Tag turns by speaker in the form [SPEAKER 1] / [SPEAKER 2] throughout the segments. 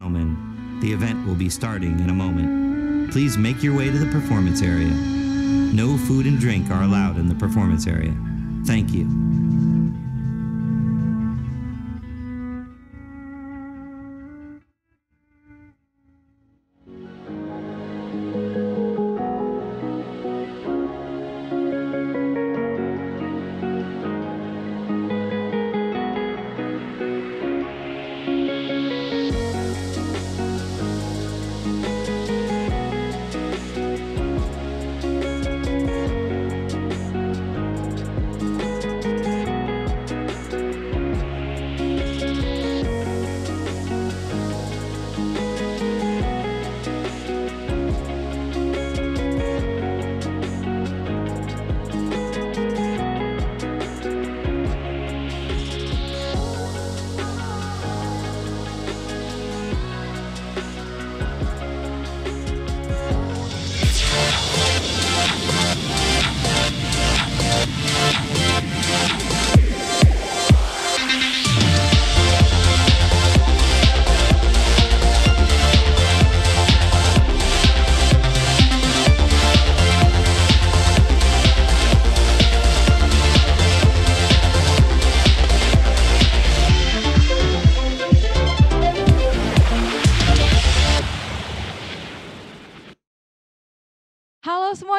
[SPEAKER 1] Gentlemen, the event will be starting in a moment. Please make your way to the performance area. No food and drink are allowed in the performance area. Thank you.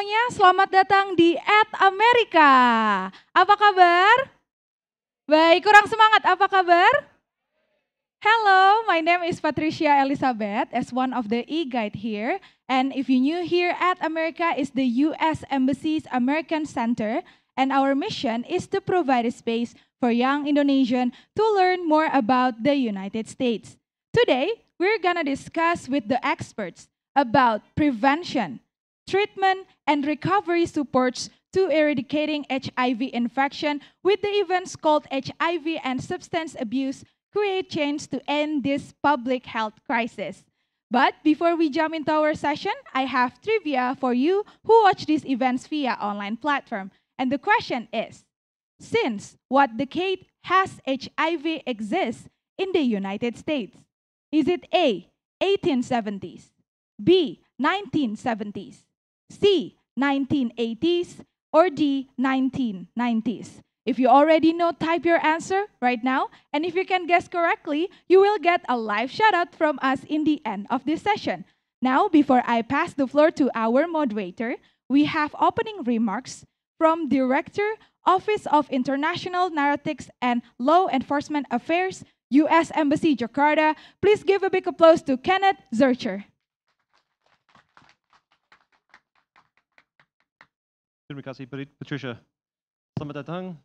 [SPEAKER 2] semuanya, selamat datang di At America. Apa kabar? Baik, kurang semangat. Apa kabar? Hello, my name is Patricia Elizabeth as one of the e-guide here. And if you're new here, At America is the U.S. Embassy's American Center, and our mission is to provide a space for young Indonesian to learn more about the United States. Today, we're gonna discuss with the experts about prevention, treatment, and recovery supports to eradicating HIV infection with the events called HIV and substance abuse create change to end this public health crisis. But before we jump into our session, I have trivia for you who watch these events via online platform. And the question is, since what decade has HIV exists in the United States? Is it A, 1870s, B, 1970s, C, 1980s, or D, 1990s. If you already know, type your answer right now. And if you can guess correctly, you will get a live shoutout from us in the end of this session. Now, before I pass the floor to our moderator, we have opening remarks from Director, Office of International Narcotics and Law Enforcement Affairs, U.S. Embassy Jakarta. Please give a big applause to Kenneth Zercher.
[SPEAKER 1] Terima Patricia. Selamat datang.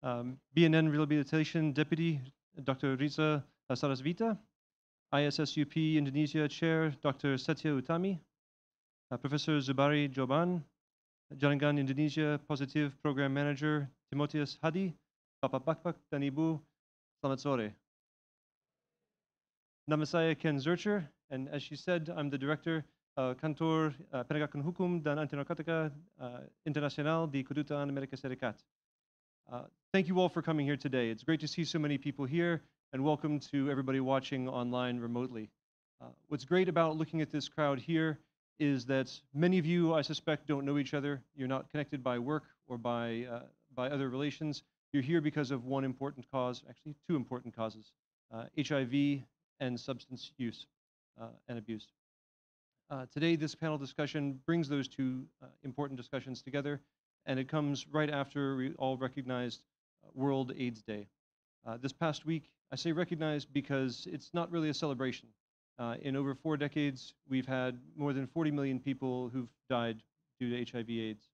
[SPEAKER 1] Um, BNN Rehabilitation Deputy, Dr. Riza Sarasvita. ISSUP Indonesia Chair, Dr. Setia Utami. Uh, Professor Zubari Joban. Jaringan Indonesia Positive Program Manager, Timotius Hadi. Papa Bakpak Danibu, Selamat sore. Namasaya Ken Zurcher, and as she said, I'm the Director Eh, Kantor eh, Penegakan Hukum dan Antinarcotica eh, Internasional di Kedutaan Amerika Serikat. thank you all for coming here today. It's great to see so many people here, and welcome to everybody watching online remotely. what's great about looking at this crowd here is that many of you, I suspect, don't know each other. You're not connected by work or by, uh, by other relations. You're here because of one important cause, actually two important causes, uh, HIV and substance use uh, and abuse. Uh, today, this panel discussion brings those two uh, important discussions together, and it comes right after we all recognized uh, World AIDS Day. Uh, this past week, I say recognized because it's not really a celebration. in over four decades, we've had more than 40 million people who've died due to HIV/AIDS.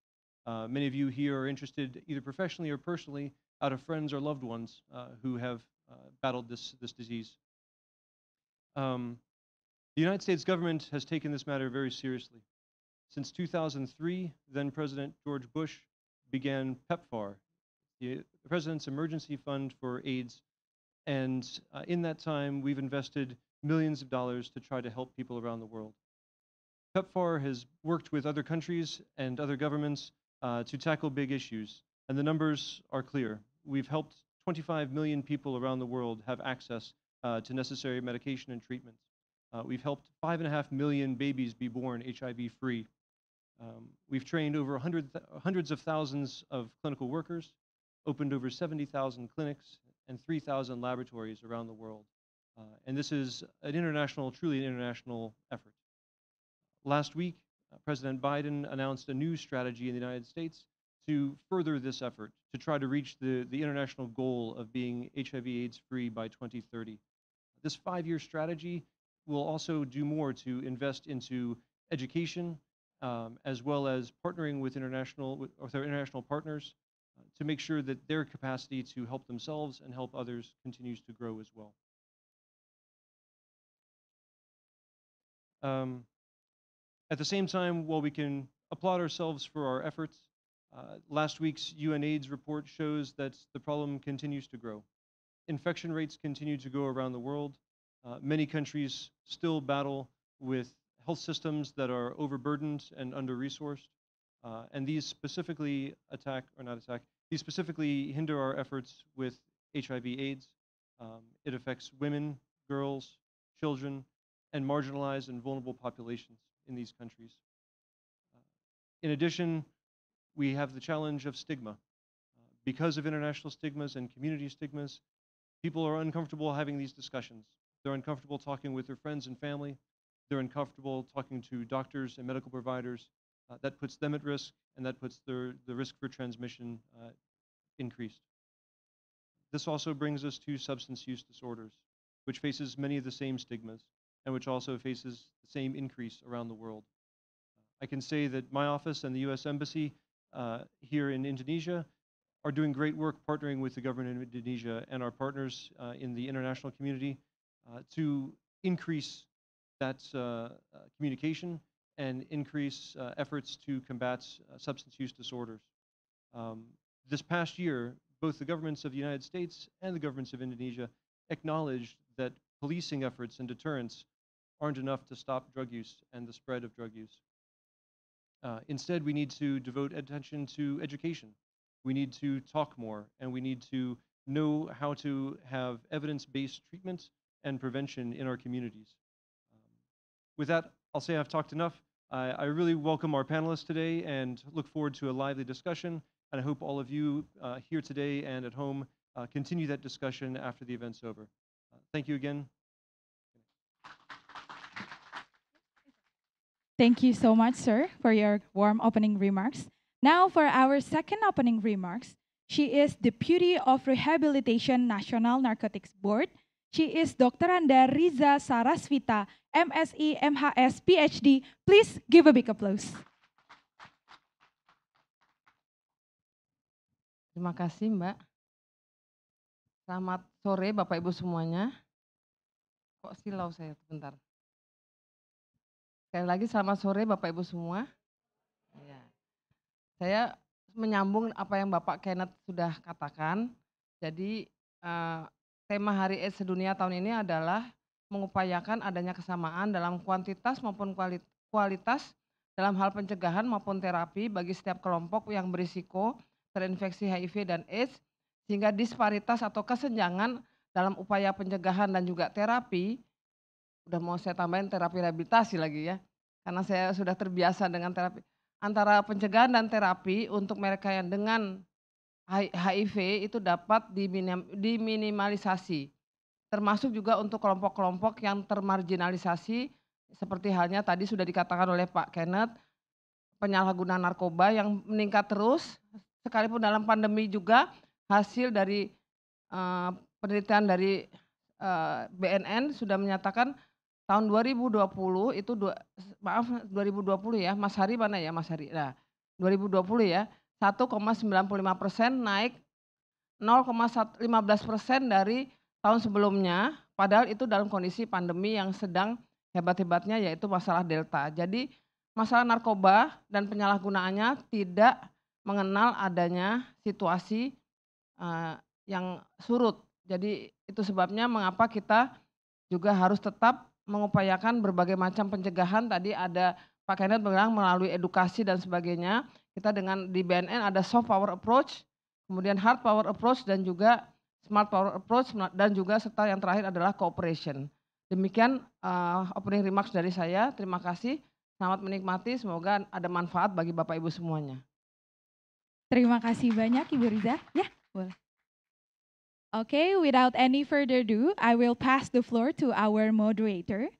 [SPEAKER 1] many of you here are interested, either professionally or personally, out of friends or loved ones who have battled this this disease. Um, the United States government has taken this matter very seriously. Since 2003, then President George Bush began PEPFAR, the President's Emergency Fund for AIDS. And uh, in that time, we've invested millions of dollars to try to help people around the world. PEPFAR has worked with other countries and other governments uh, to tackle big issues, and the numbers are clear. We've helped 25 million people around the world have access uh, to necessary medication and treatments. Uh, we've helped 5.5 million babies be born HIV free. Um, we've trained over hundreds of thousands of clinical workers, opened over 70,000 clinics, and 3,000 laboratories around the world. Uh, and this is an international, truly an international effort. Last week, uh, President Biden announced a new strategy in the United States to further this effort, to try to reach the, the international goal of being HIV AIDS free by 2030. This five-year strategy we'll also do more to invest into education um, as well as partnering with international with, with our international partners uh, to make sure that their capacity to help themselves and help others continues to grow as well. Um, at the same time, while we can applaud ourselves for our efforts, uh, last week's UNAIDS report shows that the problem continues to grow. Infection rates continue to go around the world, uh, many countries still battle with health systems that are overburdened and under-resourced. Uh, and these specifically attack, or not attack, these specifically hinder our efforts with HIV AIDS. Um, it affects women, girls, children, and marginalized and vulnerable populations in these countries. Uh, in addition, we have the challenge of stigma. Uh, because of international stigmas and community stigmas, people are uncomfortable having these discussions. They're uncomfortable talking with their friends and family. They're uncomfortable talking to doctors and medical providers. Uh, that puts them at risk, and that puts their, the risk for transmission uh, increased. This also brings us to substance use disorders, which faces many of the same stigmas and which also faces the same increase around the world. I can say that my office and the U.S. Embassy uh, here in Indonesia are doing great work partnering with the government of Indonesia and our partners uh, in the international community uh, to increase that uh, uh, communication and increase efforts to combat substance use disorders. Um, this past year, both the governments of the United States and the governments of Indonesia acknowledged that policing efforts and deterrence aren't enough to stop drug use and the spread of drug use. Uh, instead, we need to devote attention to education. We need to talk more, and we need to know how to have evidence-based treatment and prevention in our communities. Um, with that, I'll say I've talked enough. I, I, really welcome our panelists today and look forward to a lively discussion. And I hope all of you uh, here today and at home uh, continue that discussion after the event's over. Uh, thank you again.
[SPEAKER 2] Thank you so much, sir, for your warm opening remarks. Now for our second opening remarks. She is Deputy of Rehabilitation National Narcotics Board She is Dr. Riza Sarasvita, MSI, MHS, PhD. Please give a big applause.
[SPEAKER 3] Terima kasih Mbak. Selamat sore Bapak Ibu semuanya. Kok silau saya sebentar. Sekali lagi selamat sore Bapak Ibu semua. Ya. Saya menyambung apa yang Bapak Kenneth sudah katakan. Jadi uh, tema Hari AIDS Sedunia tahun ini adalah mengupayakan adanya kesamaan dalam kuantitas maupun kualitas dalam hal pencegahan maupun terapi bagi setiap kelompok yang berisiko terinfeksi HIV dan AIDS sehingga disparitas atau kesenjangan dalam upaya pencegahan dan juga terapi udah mau saya tambahin terapi rehabilitasi lagi ya karena saya sudah terbiasa dengan terapi antara pencegahan dan terapi untuk mereka yang dengan HIV itu dapat diminimalisasi, termasuk juga untuk kelompok-kelompok yang termarginalisasi, seperti halnya tadi sudah dikatakan oleh Pak Kenneth, penyalahgunaan narkoba yang meningkat terus, sekalipun dalam pandemi juga hasil dari uh, penelitian dari uh, eh, BNN sudah menyatakan tahun 2020 itu maaf 2020 ya Mas Hari mana ya Mas Hari nah 2020 ya 1,95 persen naik 0,15 persen dari tahun sebelumnya, padahal itu dalam kondisi pandemi yang sedang hebat-hebatnya yaitu masalah delta. Jadi masalah narkoba dan penyalahgunaannya tidak mengenal adanya situasi uh, yang surut. Jadi itu sebabnya mengapa kita juga harus tetap mengupayakan berbagai macam pencegahan. Tadi ada Pak Kenneth bilang melalui edukasi dan sebagainya kita dengan di BNN ada soft power approach, kemudian hard power approach dan juga smart power approach dan juga serta yang terakhir adalah cooperation. Demikian uh, opening remarks dari saya. Terima kasih. Selamat menikmati. Semoga ada manfaat bagi Bapak Ibu semuanya.
[SPEAKER 2] Terima kasih banyak Ibu Riza. Ya, boleh. Okay, without any further ado, I will pass the floor to our moderator.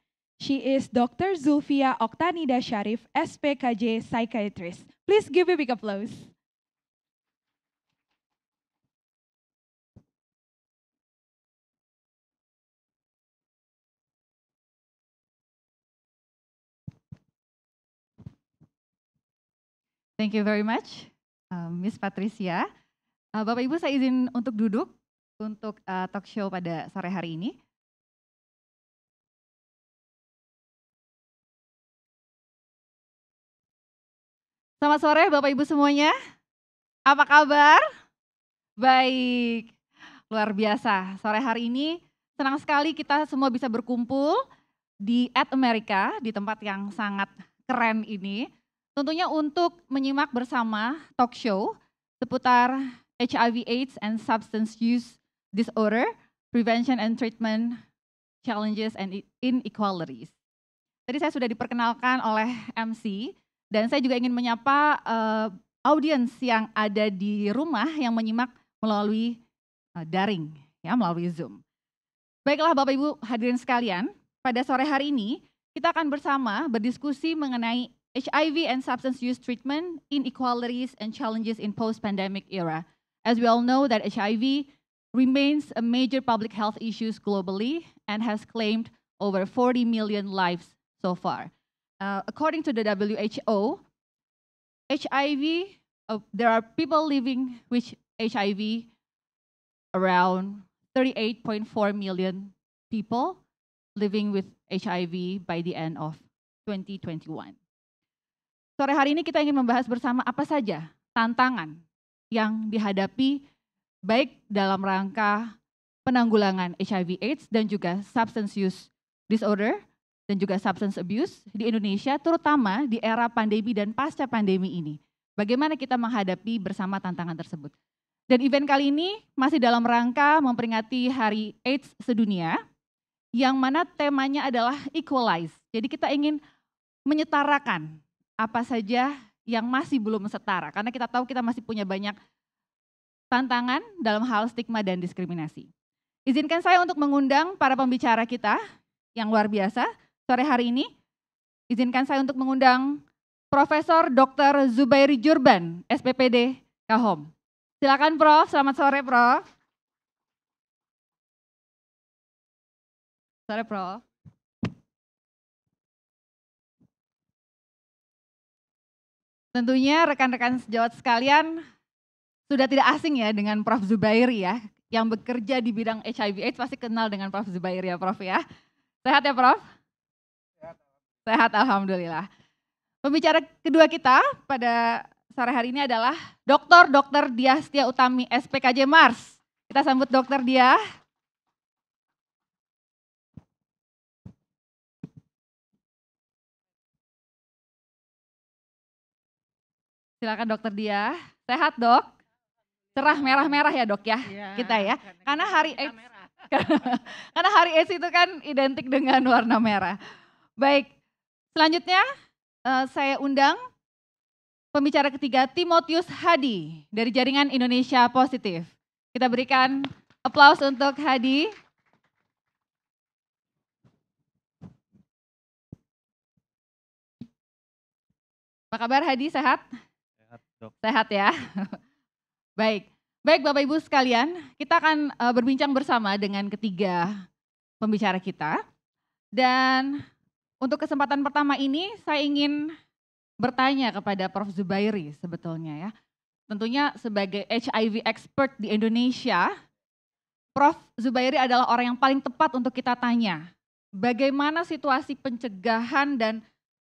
[SPEAKER 2] She is Dr. Zulfia Oktanida Sharif, SPKJ Psychiatrist. Please give a big applause.
[SPEAKER 4] Thank you very much, um, Miss Patricia. Uh, Bapak Ibu
[SPEAKER 1] saya izin untuk duduk untuk uh, talk show pada sore hari ini.
[SPEAKER 2] Selamat sore Bapak Ibu semuanya. Apa kabar?
[SPEAKER 4] Baik. Luar biasa. Sore hari ini senang sekali kita semua bisa berkumpul di At America di tempat yang sangat keren ini. Tentunya untuk menyimak bersama talk show seputar HIV AIDS and substance use disorder, prevention and treatment challenges and inequalities. Tadi saya sudah diperkenalkan oleh MC dan saya juga ingin menyapa uh, audiens yang ada di rumah yang menyimak melalui uh, daring, ya melalui Zoom. Baiklah Bapak Ibu hadirin sekalian, pada sore hari ini kita akan bersama berdiskusi mengenai HIV and substance use treatment, inequalities and challenges in post-pandemic era. As we all know that HIV remains a major public health issues globally and has claimed over 40 million lives so far uh, according to the WHO, HIV, uh, there are people living with HIV around 38.4 million people living with HIV by the end of 2021. Sore hari ini kita ingin membahas bersama apa saja tantangan yang dihadapi baik dalam rangka penanggulangan HIV AIDS dan juga substance use disorder dan juga substance abuse di Indonesia, terutama di era pandemi dan pasca pandemi ini. Bagaimana kita menghadapi bersama tantangan tersebut? Dan event kali ini masih dalam rangka memperingati Hari AIDS sedunia, yang mana temanya adalah equalize. Jadi kita ingin menyetarakan apa saja yang masih belum setara, karena kita tahu kita masih punya banyak tantangan dalam hal stigma dan diskriminasi. Izinkan saya untuk mengundang para pembicara kita yang luar biasa sore hari ini. Izinkan saya untuk mengundang Profesor Dr. Zubairi Jurban, SPPD Kahom. Silakan Prof, selamat
[SPEAKER 2] sore Prof. Sore Prof.
[SPEAKER 4] Tentunya rekan-rekan sejawat sekalian sudah tidak asing ya dengan Prof. Zubairi ya. Yang bekerja di bidang HIV AIDS pasti kenal dengan Prof. Zubairi ya Prof ya. Sehat ya Prof? Sehat alhamdulillah. Pembicara kedua kita pada sore hari ini adalah Dr. Dr. Dia Setia Utami SPKJ Mars. Kita sambut Dr. Dia. Silakan Dokter Dia. Sehat dok? Cerah merah-merah ya dok ya, ya kita ya. Karena, kan hari es karena, hari S itu kan identik dengan warna merah. Baik, Selanjutnya eh, saya undang pembicara ketiga Timotius Hadi dari jaringan Indonesia Positif. Kita berikan aplaus untuk Hadi. Apa kabar Hadi, sehat? Sehat, dok. Sehat ya. Baik. Baik Bapak Ibu sekalian, kita akan eh, berbincang bersama dengan ketiga pembicara kita. Dan untuk kesempatan pertama ini saya ingin bertanya kepada Prof. Zubairi sebetulnya ya. Tentunya sebagai HIV expert di Indonesia, Prof. Zubairi adalah orang yang paling tepat untuk kita tanya. Bagaimana situasi pencegahan dan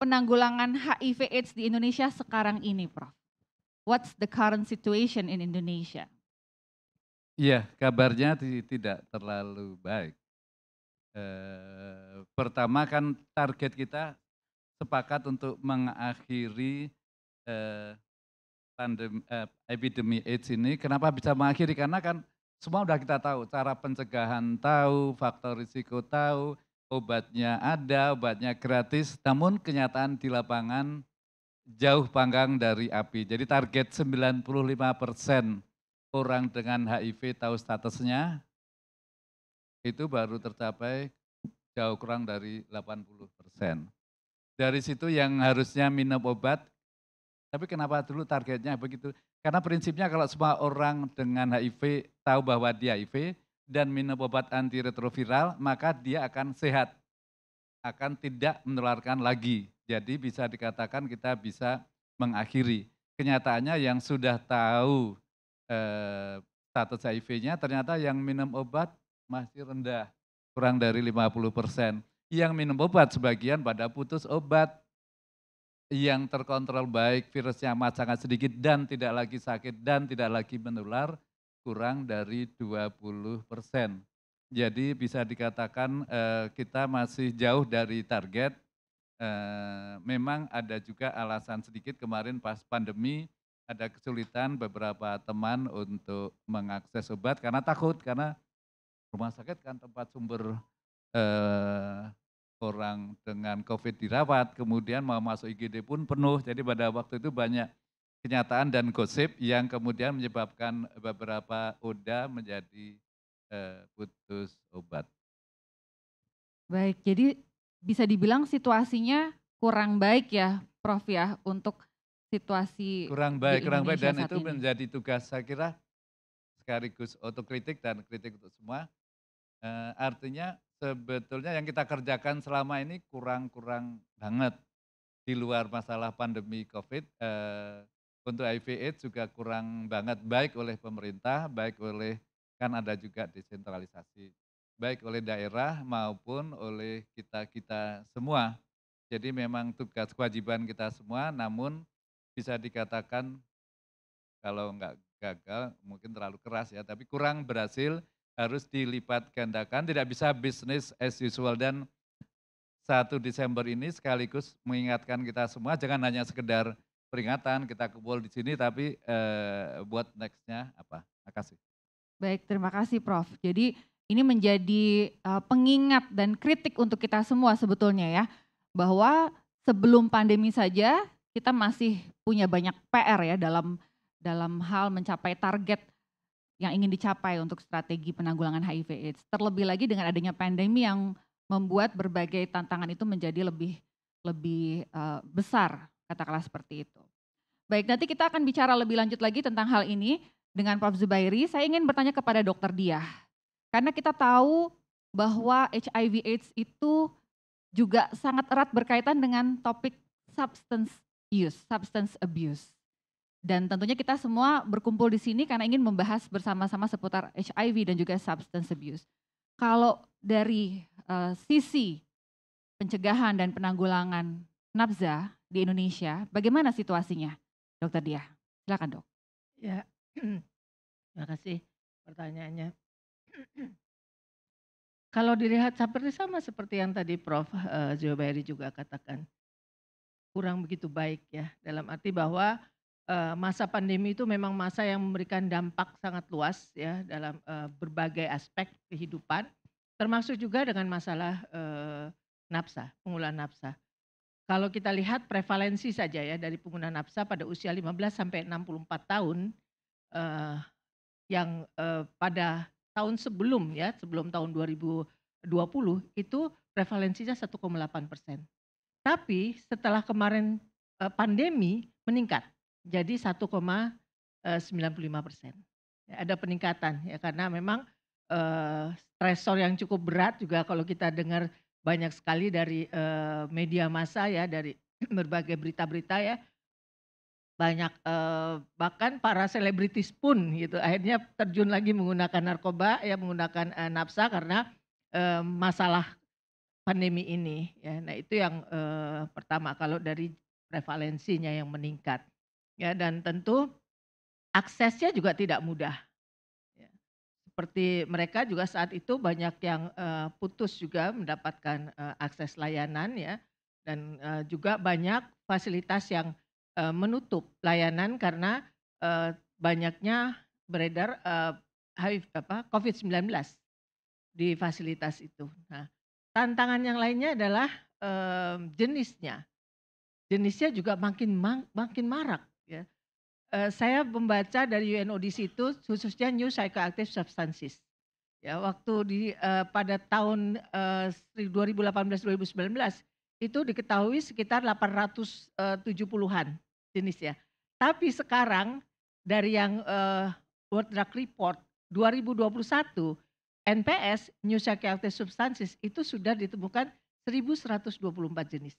[SPEAKER 4] penanggulangan HIV AIDS di Indonesia sekarang ini, Prof? What's the current situation in Indonesia?
[SPEAKER 5] Iya, kabarnya tidak terlalu baik eh, pertama kan target kita sepakat untuk mengakhiri eh, pandemi eh, epidemi AIDS ini. Kenapa bisa mengakhiri? Karena kan semua sudah kita tahu, cara pencegahan tahu, faktor risiko tahu, obatnya ada, obatnya gratis, namun kenyataan di lapangan jauh panggang dari api. Jadi target 95 persen orang dengan HIV tahu statusnya, itu baru tercapai jauh kurang dari 80 persen. Dari situ yang harusnya minum obat, tapi kenapa dulu targetnya begitu? Karena prinsipnya kalau semua orang dengan HIV tahu bahwa dia HIV dan minum obat antiretroviral, maka dia akan sehat, akan tidak menularkan lagi. Jadi bisa dikatakan kita bisa mengakhiri. Kenyataannya yang sudah tahu eh, status HIV-nya ternyata yang minum obat masih rendah, kurang dari 50 persen. Yang minum obat sebagian pada putus obat. Yang terkontrol baik, virusnya amat sangat sedikit dan tidak lagi sakit dan tidak lagi menular, kurang dari 20 persen. Jadi bisa dikatakan eh, kita masih jauh dari target. Eh, memang ada juga alasan sedikit kemarin pas pandemi, ada kesulitan beberapa teman untuk mengakses obat karena takut karena rumah sakit kan tempat sumber eh, orang dengan COVID dirawat, kemudian mau masuk IGD pun penuh. Jadi pada waktu itu banyak kenyataan dan gosip yang kemudian menyebabkan beberapa Oda menjadi eh, putus obat.
[SPEAKER 4] Baik, jadi bisa dibilang situasinya kurang baik ya Prof ya untuk situasi kurang baik, kurang baik dan itu ini. menjadi
[SPEAKER 5] tugas saya kira sekaligus otokritik dan kritik untuk semua Eh, artinya sebetulnya yang kita kerjakan selama ini kurang-kurang banget di luar masalah pandemi COVID. Uh, untuk HIV/AIDS juga kurang banget baik oleh pemerintah, baik oleh kan ada juga desentralisasi, baik oleh daerah maupun oleh kita kita semua. Jadi memang tugas kewajiban kita semua, namun bisa dikatakan kalau nggak gagal mungkin terlalu keras ya, tapi kurang berhasil harus dilipat gandakan, tidak bisa bisnis as usual dan 1 Desember ini sekaligus mengingatkan kita semua jangan hanya sekedar peringatan kita kumpul di sini tapi eh, buat nextnya apa? Makasih.
[SPEAKER 4] Baik, terima kasih Prof. Jadi ini menjadi uh, pengingat dan kritik untuk kita semua sebetulnya ya bahwa sebelum pandemi saja kita masih punya banyak PR ya dalam dalam hal mencapai target yang ingin dicapai untuk strategi penanggulangan HIV AIDS. Terlebih lagi dengan adanya pandemi yang membuat berbagai tantangan itu menjadi lebih lebih uh, besar, katakanlah seperti itu. Baik, nanti kita akan bicara lebih lanjut lagi tentang hal ini dengan Prof. Zubairi. Saya ingin bertanya kepada dokter dia. Karena kita tahu bahwa HIV AIDS itu juga sangat erat berkaitan dengan topik substance use, substance abuse. Dan tentunya kita semua berkumpul di sini karena ingin membahas bersama-sama seputar HIV dan juga substance abuse. Kalau dari uh, sisi pencegahan dan penanggulangan nafza di Indonesia, bagaimana situasinya, Dokter Dia? Silakan dok. Ya,
[SPEAKER 6] terima kasih pertanyaannya.
[SPEAKER 4] Kalau dilihat seperti sama seperti
[SPEAKER 6] yang tadi Prof. Uh, Zubairi juga katakan, kurang begitu baik ya dalam arti bahwa Eh, masa pandemi itu memang masa yang memberikan dampak sangat luas ya dalam uh, berbagai aspek kehidupan, termasuk juga dengan masalah uh, eh, napsa, penggunaan napsa. Kalau kita lihat prevalensi saja ya dari pengguna napsa pada usia 15 sampai 64 tahun uh, yang uh, pada tahun sebelum ya sebelum tahun 2020 itu prevalensinya 1,8 persen. Tapi setelah kemarin uh, pandemi meningkat jadi 1,95 eh, persen. Ya, ada peningkatan ya karena memang uh, stresor yang cukup berat juga kalau kita dengar banyak sekali dari uh, media massa ya dari berbagai berita-berita ya banyak uh, bahkan para selebritis pun gitu akhirnya terjun lagi menggunakan narkoba ya menggunakan uh, nafsa karena uh, masalah pandemi ini ya nah itu yang uh, pertama kalau dari prevalensinya yang meningkat ya dan tentu aksesnya juga tidak mudah. Ya, seperti mereka juga saat itu banyak yang eh, putus juga mendapatkan eh, akses layanan ya dan eh, juga banyak fasilitas yang menutup layanan karena banyaknya beredar uh, HIV apa COVID-19 di fasilitas itu. Nah, tantangan yang lainnya adalah jenisnya. Jenisnya juga makin makin marak Ya. Uh, saya membaca dari UNODC itu khususnya New Psychoactive Substances. Ya, waktu di uh, pada tahun uh, eh, 2018-2019 itu diketahui sekitar 870-an jenis ya. Tapi sekarang dari yang uh, World Drug Report 2021 NPS New Psychoactive Substances itu sudah ditemukan 1124 jenis.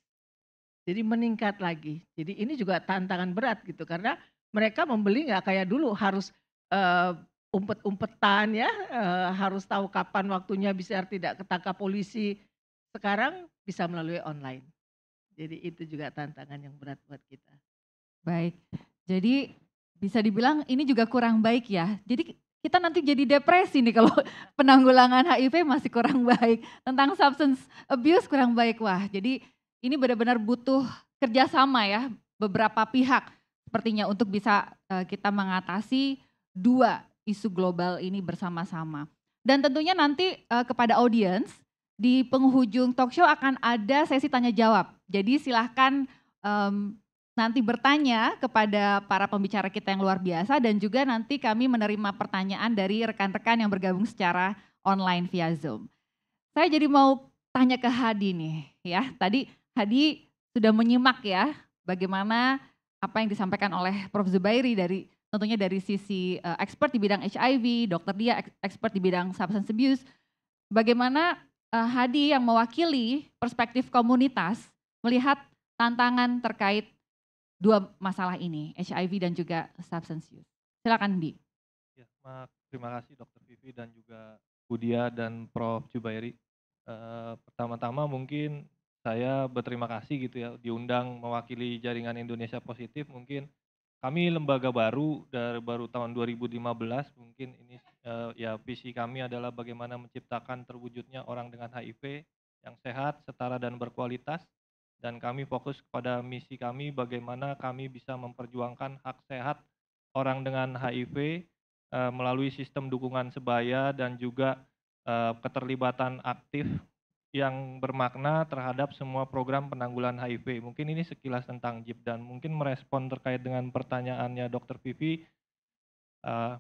[SPEAKER 6] Jadi meningkat lagi. Jadi ini juga tantangan berat gitu karena mereka membeli nggak kayak dulu harus uh, umpet-umpetan ya, uh, harus tahu kapan waktunya bisa tidak ketangkap polisi. Sekarang bisa melalui online. Jadi itu juga tantangan yang berat buat kita.
[SPEAKER 4] Baik. Jadi bisa dibilang ini juga kurang baik ya. Jadi kita nanti jadi depresi nih kalau penanggulangan HIV masih kurang baik. Tentang substance abuse kurang baik. Wah, jadi ini benar-benar butuh kerjasama ya beberapa pihak sepertinya untuk bisa eh, kita mengatasi dua isu global ini bersama-sama. Dan tentunya nanti eh, kepada audiens di penghujung talk show akan ada sesi tanya jawab. Jadi silahkan um, nanti bertanya kepada para pembicara kita yang luar biasa dan juga nanti kami menerima pertanyaan dari rekan-rekan yang bergabung secara online via Zoom. Saya jadi mau tanya ke Hadi nih ya. Tadi Hadi sudah menyimak ya bagaimana apa yang disampaikan oleh Prof. Zubairi dari tentunya dari sisi uh, expert di bidang HIV, dokter dia expert di bidang substance abuse. Bagaimana uh, Hadi yang mewakili perspektif komunitas melihat tantangan terkait dua masalah ini, HIV dan juga substance use. Silakan Di.
[SPEAKER 7] Ya, terima kasih Dokter Vivi dan juga Budia dan Prof. Zubairi. Uh, pertama-tama mungkin saya berterima kasih gitu ya diundang mewakili jaringan Indonesia Positif mungkin kami lembaga baru dari baru tahun 2015 mungkin ini uh, ya visi kami adalah bagaimana menciptakan terwujudnya orang dengan HIV yang sehat, setara dan berkualitas dan kami fokus kepada misi kami bagaimana kami bisa memperjuangkan hak sehat orang dengan HIV uh, eh, melalui sistem dukungan sebaya dan juga uh, keterlibatan aktif yang bermakna terhadap semua program penanggulan HIV. Mungkin ini sekilas tentang JIP dan mungkin merespon terkait dengan pertanyaannya Dr. Vivi, eh,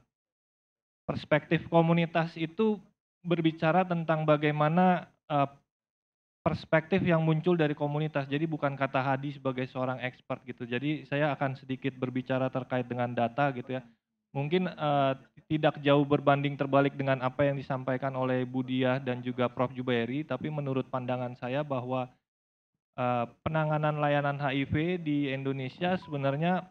[SPEAKER 7] perspektif komunitas itu berbicara tentang bagaimana eh, perspektif yang muncul dari komunitas. Jadi bukan kata Hadi sebagai seorang expert gitu. Jadi saya akan sedikit berbicara terkait dengan data gitu ya mungkin uh, tidak jauh berbanding terbalik dengan apa yang disampaikan oleh Budiah dan juga Prof. Jubairi, tapi menurut pandangan saya bahwa uh, penanganan layanan HIV di Indonesia sebenarnya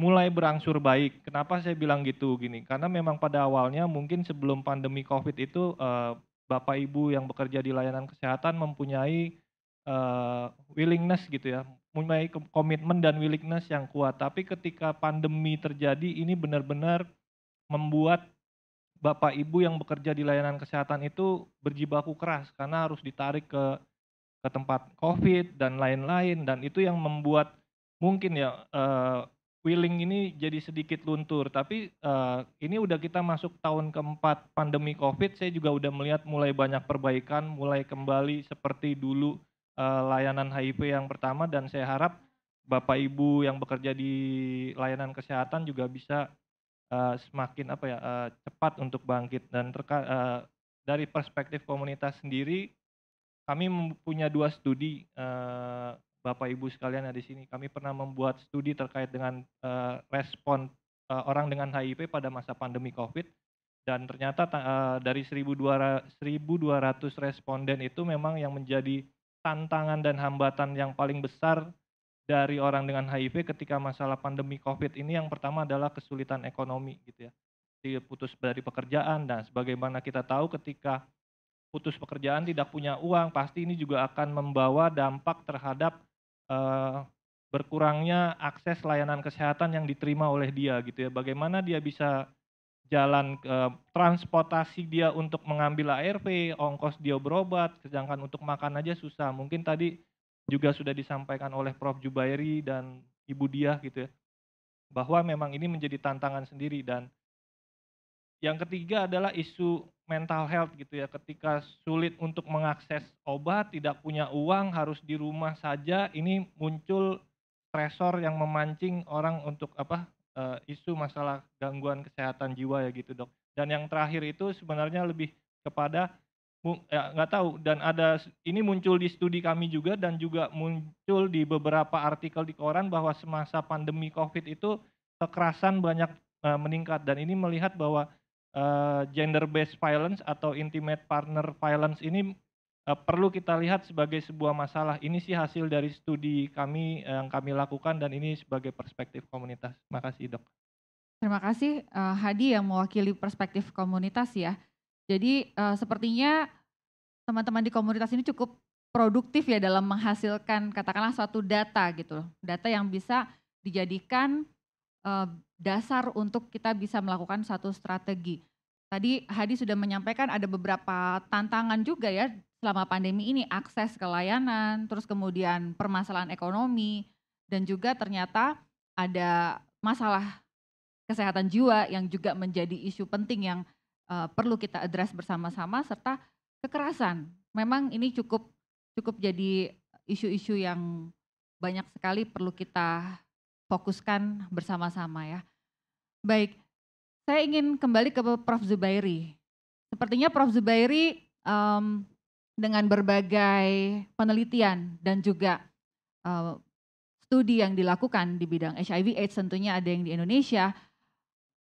[SPEAKER 7] mulai berangsur baik. Kenapa saya bilang gitu gini? Karena memang pada awalnya mungkin sebelum pandemi COVID itu uh, Bapak Ibu yang bekerja di layanan kesehatan mempunyai uh, willingness gitu ya, mempunyai komitmen dan willingness yang kuat. Tapi ketika pandemi terjadi, ini benar-benar membuat bapak ibu yang bekerja di layanan kesehatan itu berjibaku keras karena harus ditarik ke ke tempat COVID dan lain-lain dan itu yang membuat mungkin ya uh, willing ini jadi sedikit luntur tapi uh, ini udah kita masuk tahun keempat pandemi COVID saya juga udah melihat mulai banyak perbaikan mulai kembali seperti dulu Eh, layanan HIP yang pertama dan saya harap Bapak Ibu yang bekerja di layanan kesehatan juga bisa uh, semakin apa ya uh, cepat untuk bangkit dan terka, uh, dari perspektif komunitas sendiri kami mempunyai dua studi uh, Bapak Ibu sekalian ada di sini. Kami pernah membuat studi terkait dengan uh, respon uh, orang dengan HIP pada masa pandemi COVID dan ternyata uh, dari 1200 responden itu memang yang menjadi tantangan dan hambatan yang paling besar dari orang dengan HIV ketika masalah pandemi COVID ini yang pertama adalah kesulitan ekonomi gitu ya. Diputus dari pekerjaan dan sebagaimana kita tahu ketika putus pekerjaan tidak punya uang pasti ini juga akan membawa dampak terhadap eh, berkurangnya akses layanan kesehatan yang diterima oleh dia gitu ya. Bagaimana dia bisa jalan ke eh, transportasi dia untuk mengambil ARV, ongkos dia berobat, sedangkan untuk makan aja susah. Mungkin tadi juga sudah disampaikan oleh Prof. Jubairi dan Ibu Diah gitu ya, bahwa memang ini menjadi tantangan sendiri dan yang ketiga adalah isu mental health gitu ya, ketika sulit untuk mengakses obat, tidak punya uang, harus di rumah saja, ini muncul stresor yang memancing orang untuk apa uh, isu masalah gangguan kesehatan jiwa ya gitu, Dok. Dan yang terakhir itu sebenarnya lebih kepada ya, nggak ya tahu dan ada ini muncul di studi kami juga dan juga muncul di beberapa artikel di koran bahwa semasa pandemi Covid itu kekerasan banyak, uh, meningkat dan ini melihat bahwa, uh, eh, gender based violence atau intimate partner violence ini uh, perlu kita lihat sebagai sebuah masalah. Ini sih hasil dari studi kami eh, yang kami lakukan dan ini sebagai perspektif komunitas. Terima kasih dok.
[SPEAKER 4] Terima kasih uh, Hadi yang mewakili perspektif komunitas ya. Jadi uh, sepertinya teman-teman di komunitas ini cukup produktif ya dalam menghasilkan katakanlah suatu data gitu, data yang bisa dijadikan uh, dasar untuk kita bisa melakukan satu strategi. Tadi Hadi sudah menyampaikan ada beberapa tantangan juga ya selama pandemi ini akses ke layanan, terus kemudian permasalahan ekonomi, dan juga ternyata ada masalah kesehatan jiwa yang juga menjadi isu penting yang uh, perlu kita address bersama-sama serta kekerasan. Memang ini cukup cukup jadi isu-isu yang banyak sekali perlu kita fokuskan bersama-sama ya. Baik, saya ingin kembali ke Prof Zubairi. Sepertinya Prof Zubairi um, dengan berbagai penelitian dan juga uh, studi yang dilakukan di bidang HIV AIDS tentunya ada yang di Indonesia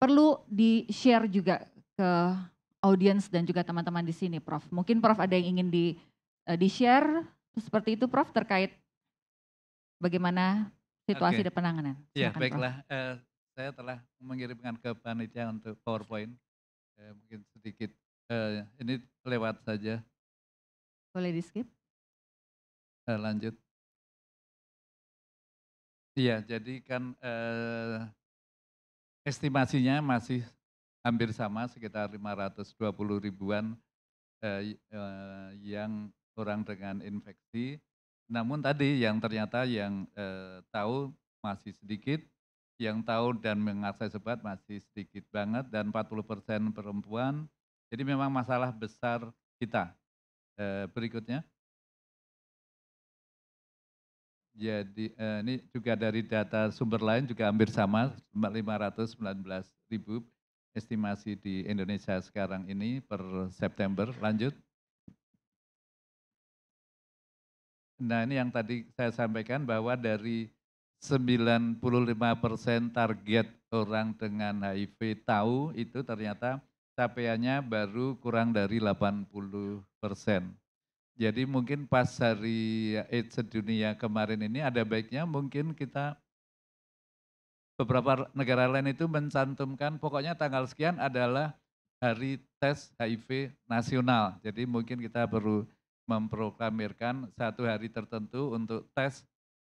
[SPEAKER 4] perlu di-share juga ke audiens dan juga teman-teman di sini Prof. Mungkin Prof ada yang ingin di uh, di-share seperti itu Prof terkait bagaimana situasi okay. dan penanganan.
[SPEAKER 2] Iya, baiklah.
[SPEAKER 5] Uh, saya telah mengirimkan ke panitia untuk PowerPoint. Uh, mungkin sedikit uh, ini lewat saja boleh di skip? Uh, eh, lanjut. Iya, jadi kan uh, estimasinya masih hampir sama sekitar 520 ribuan uh, uh, yang orang dengan infeksi. Namun tadi yang ternyata yang uh, tahu masih sedikit, yang tahu dan mengakses sebat masih sedikit banget dan 40 persen perempuan. Jadi memang masalah besar kita Eh, berikutnya. Jadi eh, ini juga dari data sumber lain juga hampir sama 519 ribu estimasi di Indonesia sekarang ini per September. Lanjut. Nah ini yang tadi saya sampaikan bahwa dari 95% target orang dengan HIV tahu itu ternyata capaiannya baru kurang dari 80 persen. Jadi mungkin pas hari AIDS sedunia kemarin ini ada baiknya mungkin kita beberapa negara lain itu mencantumkan pokoknya tanggal sekian adalah hari tes HIV nasional. Jadi mungkin kita perlu memproklamirkan satu hari tertentu untuk tes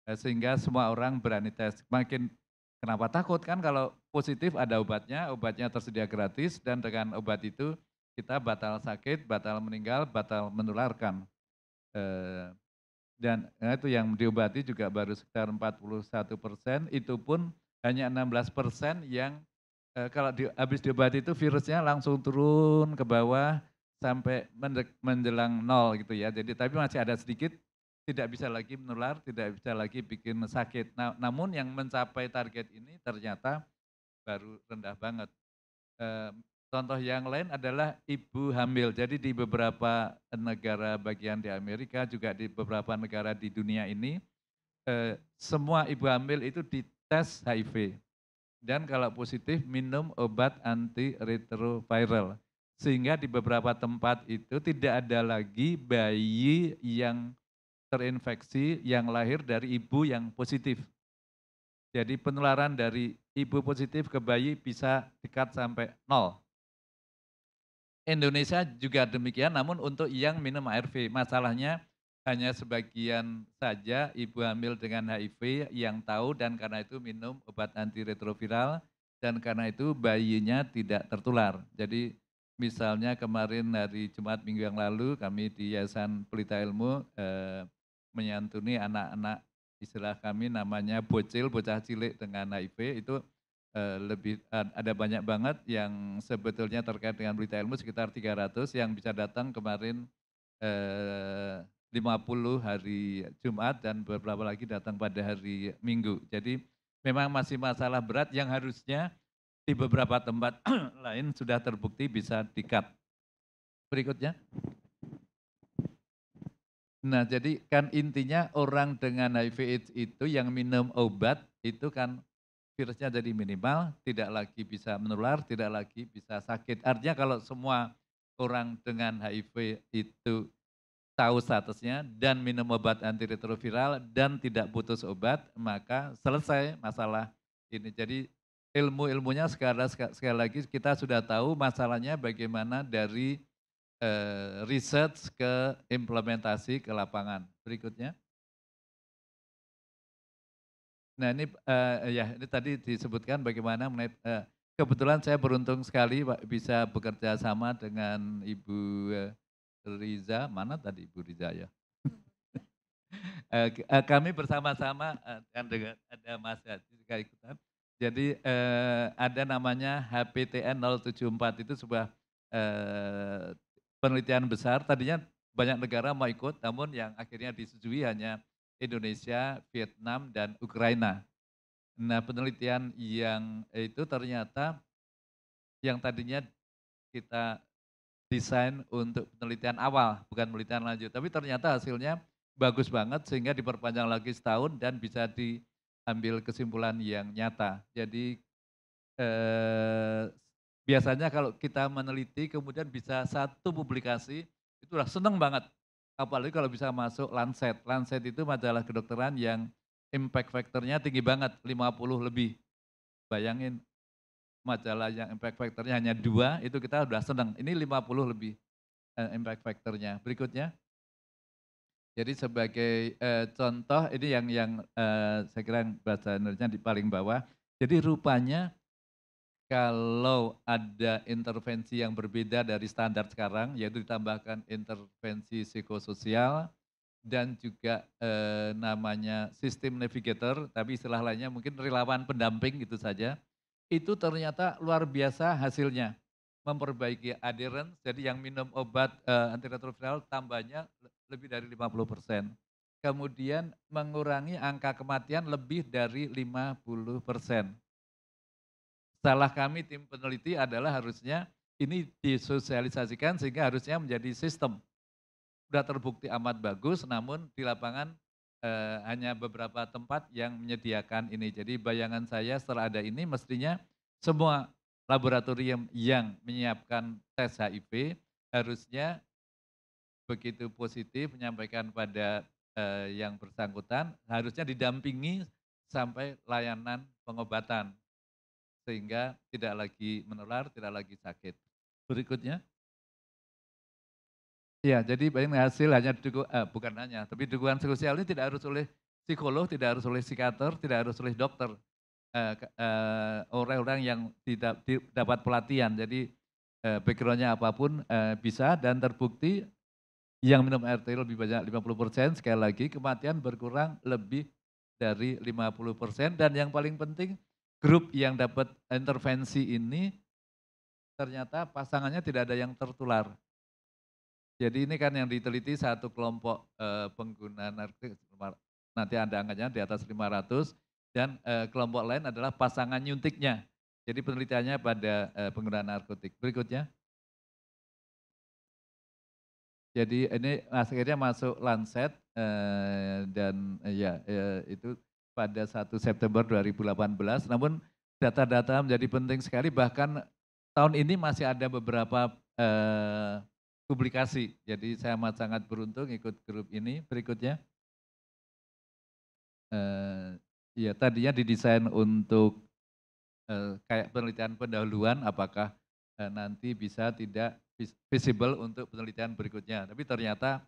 [SPEAKER 5] eh, sehingga semua orang berani tes. Makin kenapa takut kan kalau positif ada obatnya, obatnya tersedia gratis dan dengan obat itu kita batal sakit, batal meninggal, batal menularkan. Eh, dan nah, itu yang diobati juga baru sekitar 41 persen, itu pun hanya 16 persen yang eh, kalau di, habis diobati itu virusnya langsung turun ke bawah sampai menjelang nol gitu ya. Jadi tapi masih ada sedikit tidak bisa lagi menular, tidak bisa lagi bikin sakit. Nah, namun yang mencapai target ini ternyata baru rendah banget. E, contoh yang lain adalah ibu hamil. Jadi di beberapa negara bagian di Amerika juga di beberapa negara di dunia ini e, semua ibu hamil itu dites HIV. Dan kalau positif minum obat anti retroviral Sehingga di beberapa tempat itu tidak ada lagi bayi yang terinfeksi yang lahir dari ibu yang positif. Jadi penularan dari ibu positif ke bayi bisa dekat sampai nol. Indonesia juga demikian, namun untuk yang minum ARV, masalahnya hanya sebagian saja ibu hamil dengan HIV yang tahu dan karena itu minum obat antiretroviral dan karena itu bayinya tidak tertular. Jadi misalnya kemarin hari Jumat minggu yang lalu kami di Yayasan Pelita Ilmu eh, menyantuni anak-anak istilah kami namanya bocil, bocah cilik dengan HIV itu uh, lebih ada banyak banget yang sebetulnya terkait dengan berita ilmu sekitar 300 yang bisa datang kemarin eh, uh, 50 hari Jumat dan beberapa lagi datang pada hari Minggu. Jadi memang masih masalah berat yang harusnya di beberapa tempat lain sudah terbukti bisa dikat. Berikutnya. Nah, jadi kan intinya orang dengan HIV AIDS itu yang minum obat itu kan virusnya jadi minimal, tidak lagi bisa menular, tidak lagi bisa sakit. Artinya kalau semua orang dengan HIV itu tahu statusnya dan minum obat antiretroviral dan tidak putus obat, maka selesai masalah ini. Jadi ilmu-ilmunya sekarang sekali lagi kita sudah tahu masalahnya bagaimana dari eh, riset ke implementasi ke lapangan. Berikutnya. Nah ini eh, ya ini tadi disebutkan bagaimana eh, kebetulan saya beruntung sekali Pak bisa bekerja sama dengan Ibu eh, Riza. Mana tadi Ibu Riza ya? Eh, eh, kami bersama-sama dengan ada Mas Haji juga ikutan. Jadi ada namanya HPTN 074 itu sebuah penelitian besar. Tadinya banyak negara mau ikut, namun yang akhirnya disetujui hanya Indonesia, Vietnam, dan Ukraina. Nah penelitian yang itu ternyata yang tadinya kita desain untuk penelitian awal, bukan penelitian lanjut. Tapi ternyata hasilnya bagus banget sehingga diperpanjang lagi setahun dan bisa diambil kesimpulan yang nyata. Jadi eh, Biasanya kalau kita meneliti kemudian bisa satu publikasi, itu itulah seneng banget. Apalagi kalau bisa masuk Lancet. Lancet itu majalah kedokteran yang impact faktornya tinggi banget, 50 lebih. Bayangin majalah yang impact faktornya hanya dua, itu kita sudah seneng. Ini 50 lebih eh, impact faktornya. Berikutnya. Jadi sebagai eh, contoh, ini yang yang eh, saya kira bahasa Indonesia di paling bawah. Jadi rupanya kalau ada intervensi yang berbeda dari standar sekarang, yaitu ditambahkan intervensi psikososial dan juga eh, namanya sistem navigator, tapi istilah lainnya mungkin relawan pendamping gitu saja, itu ternyata luar biasa hasilnya memperbaiki adherence, jadi yang minum obat eh, antiretroviral tambahnya lebih dari 50 persen. Kemudian mengurangi angka kematian lebih dari 50 persen salah kami tim peneliti adalah harusnya ini disosialisasikan sehingga harusnya menjadi sistem. Sudah terbukti amat bagus, namun di lapangan eh, hanya beberapa tempat yang menyediakan ini. Jadi bayangan saya setelah ada ini mestinya semua laboratorium yang menyiapkan tes HIV harusnya begitu positif menyampaikan pada eh, yang bersangkutan harusnya didampingi sampai layanan pengobatan sehingga tidak lagi menular, tidak lagi sakit. Berikutnya. Ya, jadi paling hasil hanya dukung, eh, bukan hanya, tapi dukungan sosial ini tidak harus oleh psikolog, tidak harus oleh psikiater, tidak harus oleh dokter. Eh, eh, orang-orang eh, eh, yang tidak dapat pelatihan, jadi eh, backgroundnya apapun eh, bisa dan terbukti yang minum air lebih banyak 50%, sekali lagi kematian berkurang lebih dari 50%, dan yang paling penting grup yang dapat intervensi ini ternyata pasangannya tidak ada yang tertular. Jadi ini kan yang diteliti satu kelompok e, pengguna narkotik nanti ada angkanya di atas 500 dan e, kelompok lain adalah pasangan nyuntiknya. Jadi penelitiannya pada penggunaan eh, pengguna narkotik. Berikutnya. Jadi ini akhirnya masuk Lancet e, dan e, ya e, itu pada 1 September 2018. Namun data-data menjadi penting sekali bahkan tahun ini masih ada beberapa eh, publikasi. Jadi saya amat sangat beruntung ikut grup ini. Berikutnya. Eh, ya tadinya didesain untuk eh, kayak penelitian pendahuluan apakah eh, nanti bisa tidak visible untuk penelitian berikutnya. Tapi ternyata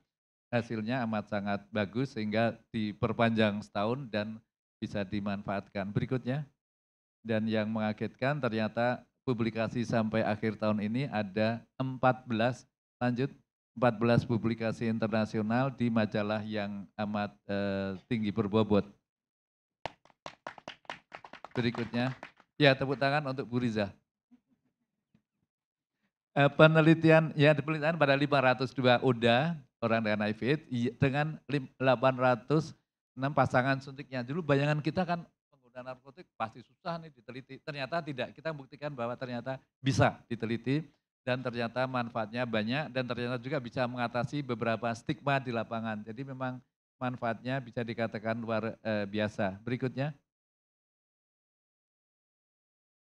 [SPEAKER 5] hasilnya amat sangat bagus sehingga diperpanjang setahun dan bisa dimanfaatkan. Berikutnya, dan yang mengagetkan ternyata publikasi sampai akhir tahun ini ada 14, lanjut, 14 publikasi internasional di majalah yang amat eh, tinggi berbobot. Berikutnya, ya tepuk tangan untuk Bu Riza. Eh, penelitian, ya penelitian pada 502 ODA, orang dengan HIV, ya, dengan 800 enam pasangan suntiknya. Dulu bayangan kita kan pengguna narkotik pasti susah nih diteliti. Ternyata tidak. Kita buktikan bahwa ternyata bisa diteliti dan ternyata manfaatnya banyak dan ternyata juga bisa mengatasi beberapa stigma di lapangan. Jadi memang manfaatnya bisa dikatakan luar e, biasa. Berikutnya.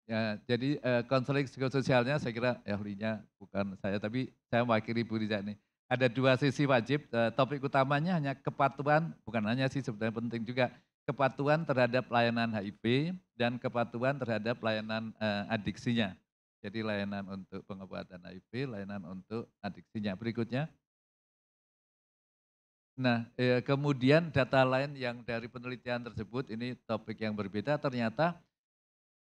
[SPEAKER 5] Ya, jadi e, konseling psikososialnya saya kira ahlinya ya, bukan saya tapi saya mewakili Bu Riza nih ada dua sisi wajib. Eh, topik utamanya hanya kepatuhan, bukan hanya sih sebenarnya penting juga kepatuhan terhadap layanan HIV dan kepatuhan terhadap layanan eh, adiksinya. Jadi layanan untuk pengobatan HIV, layanan untuk adiksinya. Berikutnya. Nah, eh, kemudian data lain yang dari penelitian tersebut, ini topik yang berbeda, ternyata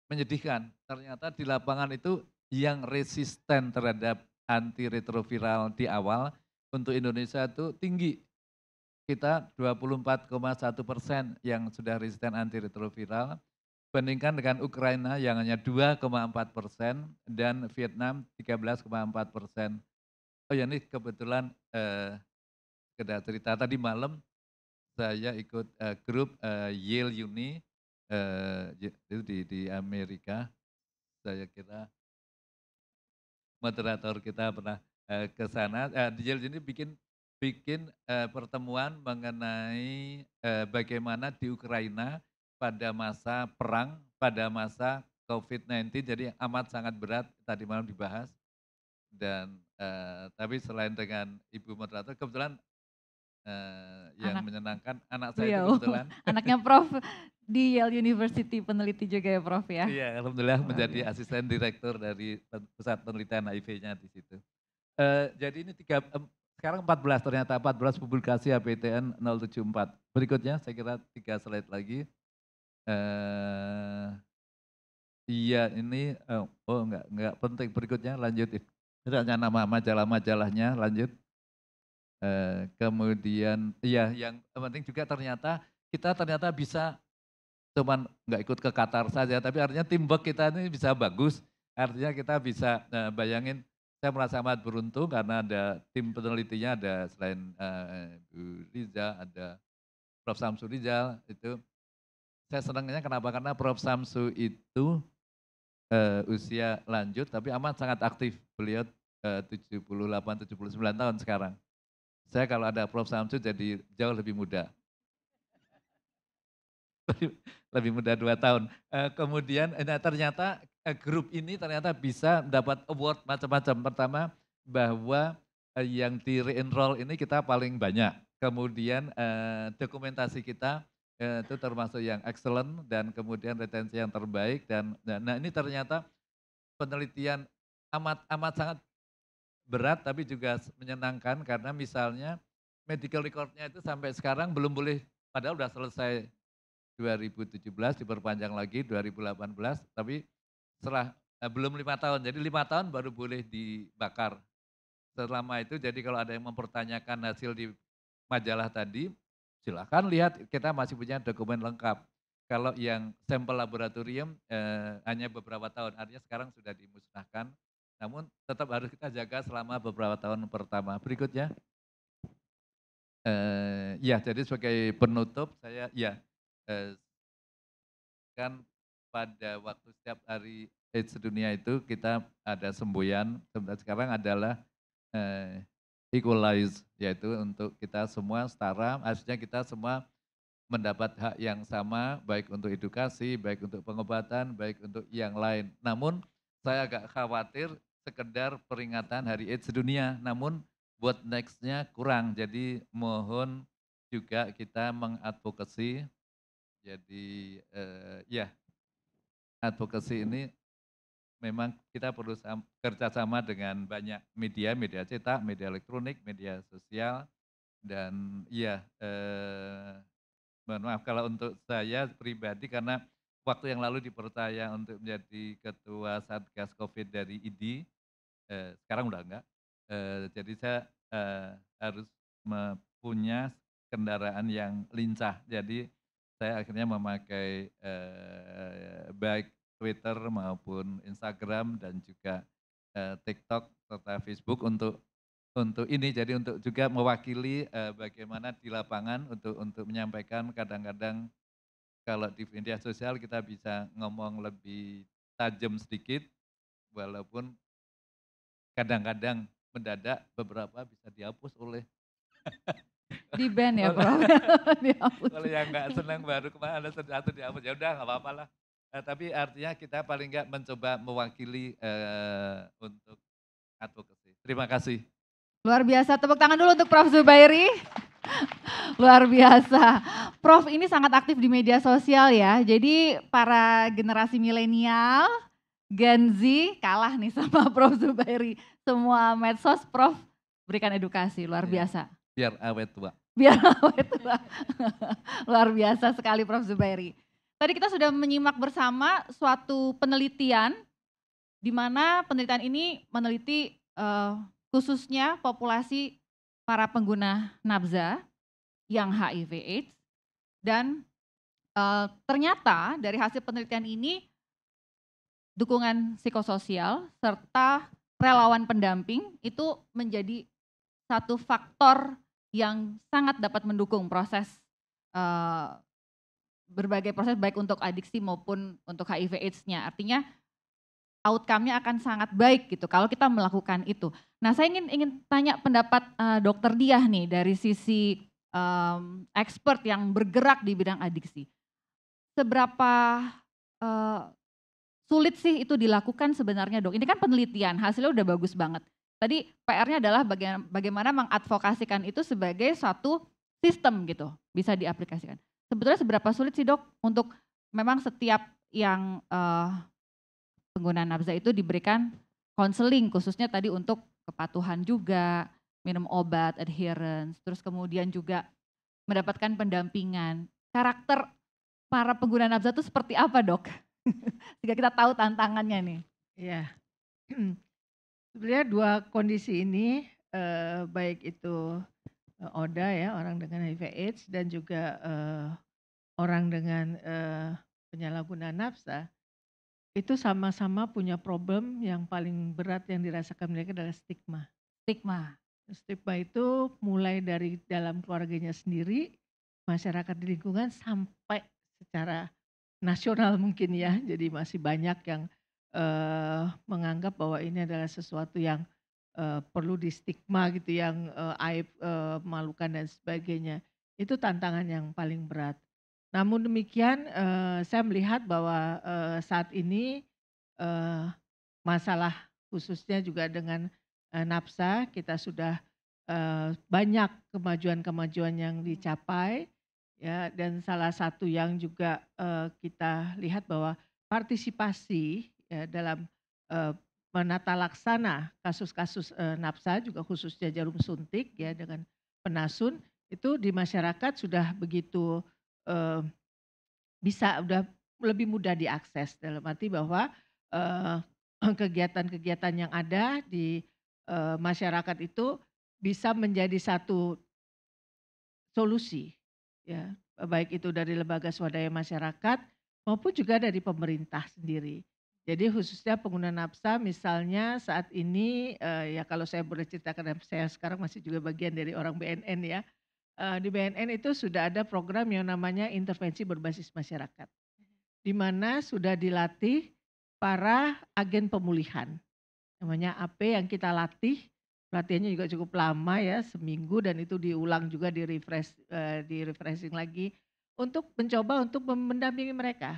[SPEAKER 5] menyedihkan. Ternyata di lapangan itu yang resisten terhadap antiretroviral di awal untuk Indonesia itu tinggi. Kita 24,1 persen yang sudah resisten antiretroviral, bandingkan dengan Ukraina yang hanya 2,4 persen dan Vietnam 13,4 persen. Oh ya ini kebetulan eh, sekedar cerita tadi malam saya ikut eh, grup eh, Yale Uni eh, ya, itu di di Amerika. Saya kira moderator kita pernah eh, ke sana. Eh, Digital ini bikin bikin eh, pertemuan mengenai eh, bagaimana di Ukraina pada masa perang, pada masa COVID-19, jadi amat sangat berat tadi malam dibahas. Dan eh, tapi selain dengan Ibu Moderator, kebetulan eh, yang anak, menyenangkan anak saya Yo. kebetulan.
[SPEAKER 4] Anaknya Prof di Yale University peneliti juga ya Prof ya. Iya,
[SPEAKER 5] alhamdulillah menjadi asisten direktur dari pusat penelitian HIV-nya di situ. Uh, jadi ini tiga, um, sekarang 14 ternyata 14 publikasi APTN 074. Berikutnya saya kira tiga slide lagi. Uh, iya ini oh, oh enggak enggak penting berikutnya lanjut. Ini hanya nama majalah-majalahnya lanjut. Uh, kemudian iya yang penting juga ternyata kita ternyata bisa cuman enggak ikut ke Qatar saja tapi artinya timbuk kita ini bisa bagus artinya kita bisa uh, bayangin saya merasa amat beruntung karena ada tim penelitinya ada selain uh, Bu Riza, ada Prof. Samsu Rizal itu. Saya senangnya kenapa? Karena Prof. Samsu itu uh, usia lanjut tapi amat sangat aktif. Beliau uh, 78 79 tahun sekarang. Saya kalau ada Prof. Samsu jadi jauh lebih muda. lebih muda dua tahun. Uh, kemudian nah, ternyata Eh, grup ini ternyata bisa dapat award macam-macam. Pertama bahwa eh, yang di re-enroll ini kita paling banyak. Kemudian eh, dokumentasi kita itu termasuk yang excellent dan kemudian retensi yang terbaik dan nah ini ternyata penelitian amat amat sangat berat tapi juga menyenangkan karena misalnya medical recordnya itu sampai sekarang belum boleh padahal sudah selesai 2017 diperpanjang lagi 2018 tapi setelah eh, belum lima tahun. Jadi lima tahun baru boleh dibakar. Selama itu jadi kalau ada yang mempertanyakan hasil di majalah tadi, silahkan lihat kita masih punya dokumen lengkap. Kalau yang sampel laboratorium eh, hanya beberapa tahun, artinya sekarang sudah dimusnahkan. Namun tetap harus kita jaga selama beberapa tahun pertama. Berikutnya. Eh, ya, jadi sebagai penutup saya ya eh, kan pada waktu setiap hari AIDS Dunia itu kita ada semboyan, sekarang adalah eh, equalize, yaitu untuk kita semua setara, artinya kita semua mendapat hak yang sama, baik untuk edukasi, baik untuk pengobatan, baik untuk yang lain. Namun saya agak khawatir sekedar peringatan Hari AIDS Dunia. namun buat nextnya kurang. Jadi mohon juga kita mengadvokasi. Jadi eh, ya advokasi ini memang kita perlu kerjasama dengan banyak media, media cetak, media elektronik, media sosial, dan iya, eh, mohon maaf kalau untuk saya pribadi karena waktu yang lalu dipercaya untuk menjadi ketua Satgas COVID dari ID, eh, sekarang udah enggak, eh, jadi saya eh, harus mempunyai kendaraan yang lincah, jadi saya akhirnya memakai eh, baik Twitter maupun Instagram dan juga eh, TikTok serta Facebook untuk untuk ini jadi untuk juga mewakili eh, bagaimana di lapangan untuk untuk menyampaikan kadang-kadang kalau di media sosial kita bisa ngomong lebih tajam sedikit walaupun kadang-kadang mendadak beberapa bisa dihapus oleh
[SPEAKER 4] di band ya Prof. Kalau yang nggak
[SPEAKER 5] senang baru kemarin ada satu di ya udah nggak apa-apa lah. Nah, tapi artinya kita paling nggak mencoba mewakili uh, untuk advokasi. Terima kasih.
[SPEAKER 4] Luar biasa, tepuk tangan dulu untuk Prof. Zubairi. Luar biasa. Prof ini sangat aktif di media sosial ya, jadi para generasi milenial, Gen Z kalah nih sama Prof. Zubairi. Semua medsos Prof berikan edukasi, luar iya. biasa biasa.
[SPEAKER 5] Biar awet tua.
[SPEAKER 4] Biar awet tua. Luar biasa sekali Prof. Zubairi. Tadi kita sudah menyimak bersama suatu penelitian di mana penelitian ini meneliti uh, khususnya populasi para pengguna nabza yang HIV AIDS dan uh, ternyata dari hasil penelitian ini dukungan psikososial serta relawan pendamping itu menjadi satu faktor yang sangat dapat mendukung proses uh, berbagai proses baik untuk adiksi maupun untuk HIV AIDS-nya. Artinya outcome-nya akan sangat baik gitu kalau kita melakukan itu. Nah, saya ingin ingin tanya pendapat uh, dokter Diah nih dari sisi um, expert yang bergerak di bidang adiksi. Seberapa uh, sulit sih itu dilakukan sebenarnya, Dok? Ini kan penelitian, hasilnya udah bagus banget. Tadi PR-nya adalah bagaimana, mengadvokasikan itu sebagai suatu sistem gitu, bisa diaplikasikan. Sebetulnya seberapa sulit sih dok untuk memang setiap yang uh, eh, penggunaan nafza itu diberikan konseling khususnya tadi untuk kepatuhan juga, minum obat, adherence, terus kemudian juga mendapatkan pendampingan. Karakter para pengguna nafza itu seperti apa dok? Jika kita tahu tantangannya nih. Iya. Yeah Sebenarnya dua
[SPEAKER 6] kondisi ini eh, baik itu eh, ODA ya orang dengan HIV/AIDS dan juga eh, orang dengan eh, penyalahgunaan nafsa itu sama-sama punya problem yang paling berat yang dirasakan mereka adalah stigma. Stigma. Stigma itu mulai dari dalam keluarganya sendiri, masyarakat di lingkungan sampai secara nasional mungkin ya. Jadi masih banyak yang uh, menganggap bahwa ini adalah sesuatu yang, uh, perlu distigma gitu yang, uh, aib, uh, memalukan dan sebagainya. Itu tantangan yang paling berat. Namun demikian, uh, saya melihat bahwa, uh, saat ini, uh, masalah khususnya juga dengan, uh, nafsa kita sudah, uh, banyak kemajuan-kemajuan yang dicapai, ya dan salah satu yang juga, uh, kita lihat bahwa partisipasi ya, dalam uh, menata laksana kasus-kasus uh, eh, nafsa juga khususnya jarum suntik ya dengan penasun itu di masyarakat sudah begitu uh, bisa udah lebih mudah diakses dalam arti bahwa kegiatan-kegiatan yang ada di masyarakat itu bisa menjadi satu solusi ya baik itu dari lembaga swadaya masyarakat maupun juga dari pemerintah sendiri jadi khususnya pengguna nafsa misalnya saat ini uh, ya kalau saya boleh ceritakan saya sekarang masih juga bagian dari orang BNN ya. Uh, di BNN itu sudah ada program yang namanya intervensi berbasis masyarakat. Di mana sudah dilatih para agen pemulihan. Namanya AP yang kita latih. latihannya juga cukup lama ya, seminggu dan itu diulang juga di refresh uh, di refreshing lagi untuk mencoba untuk mendampingi mereka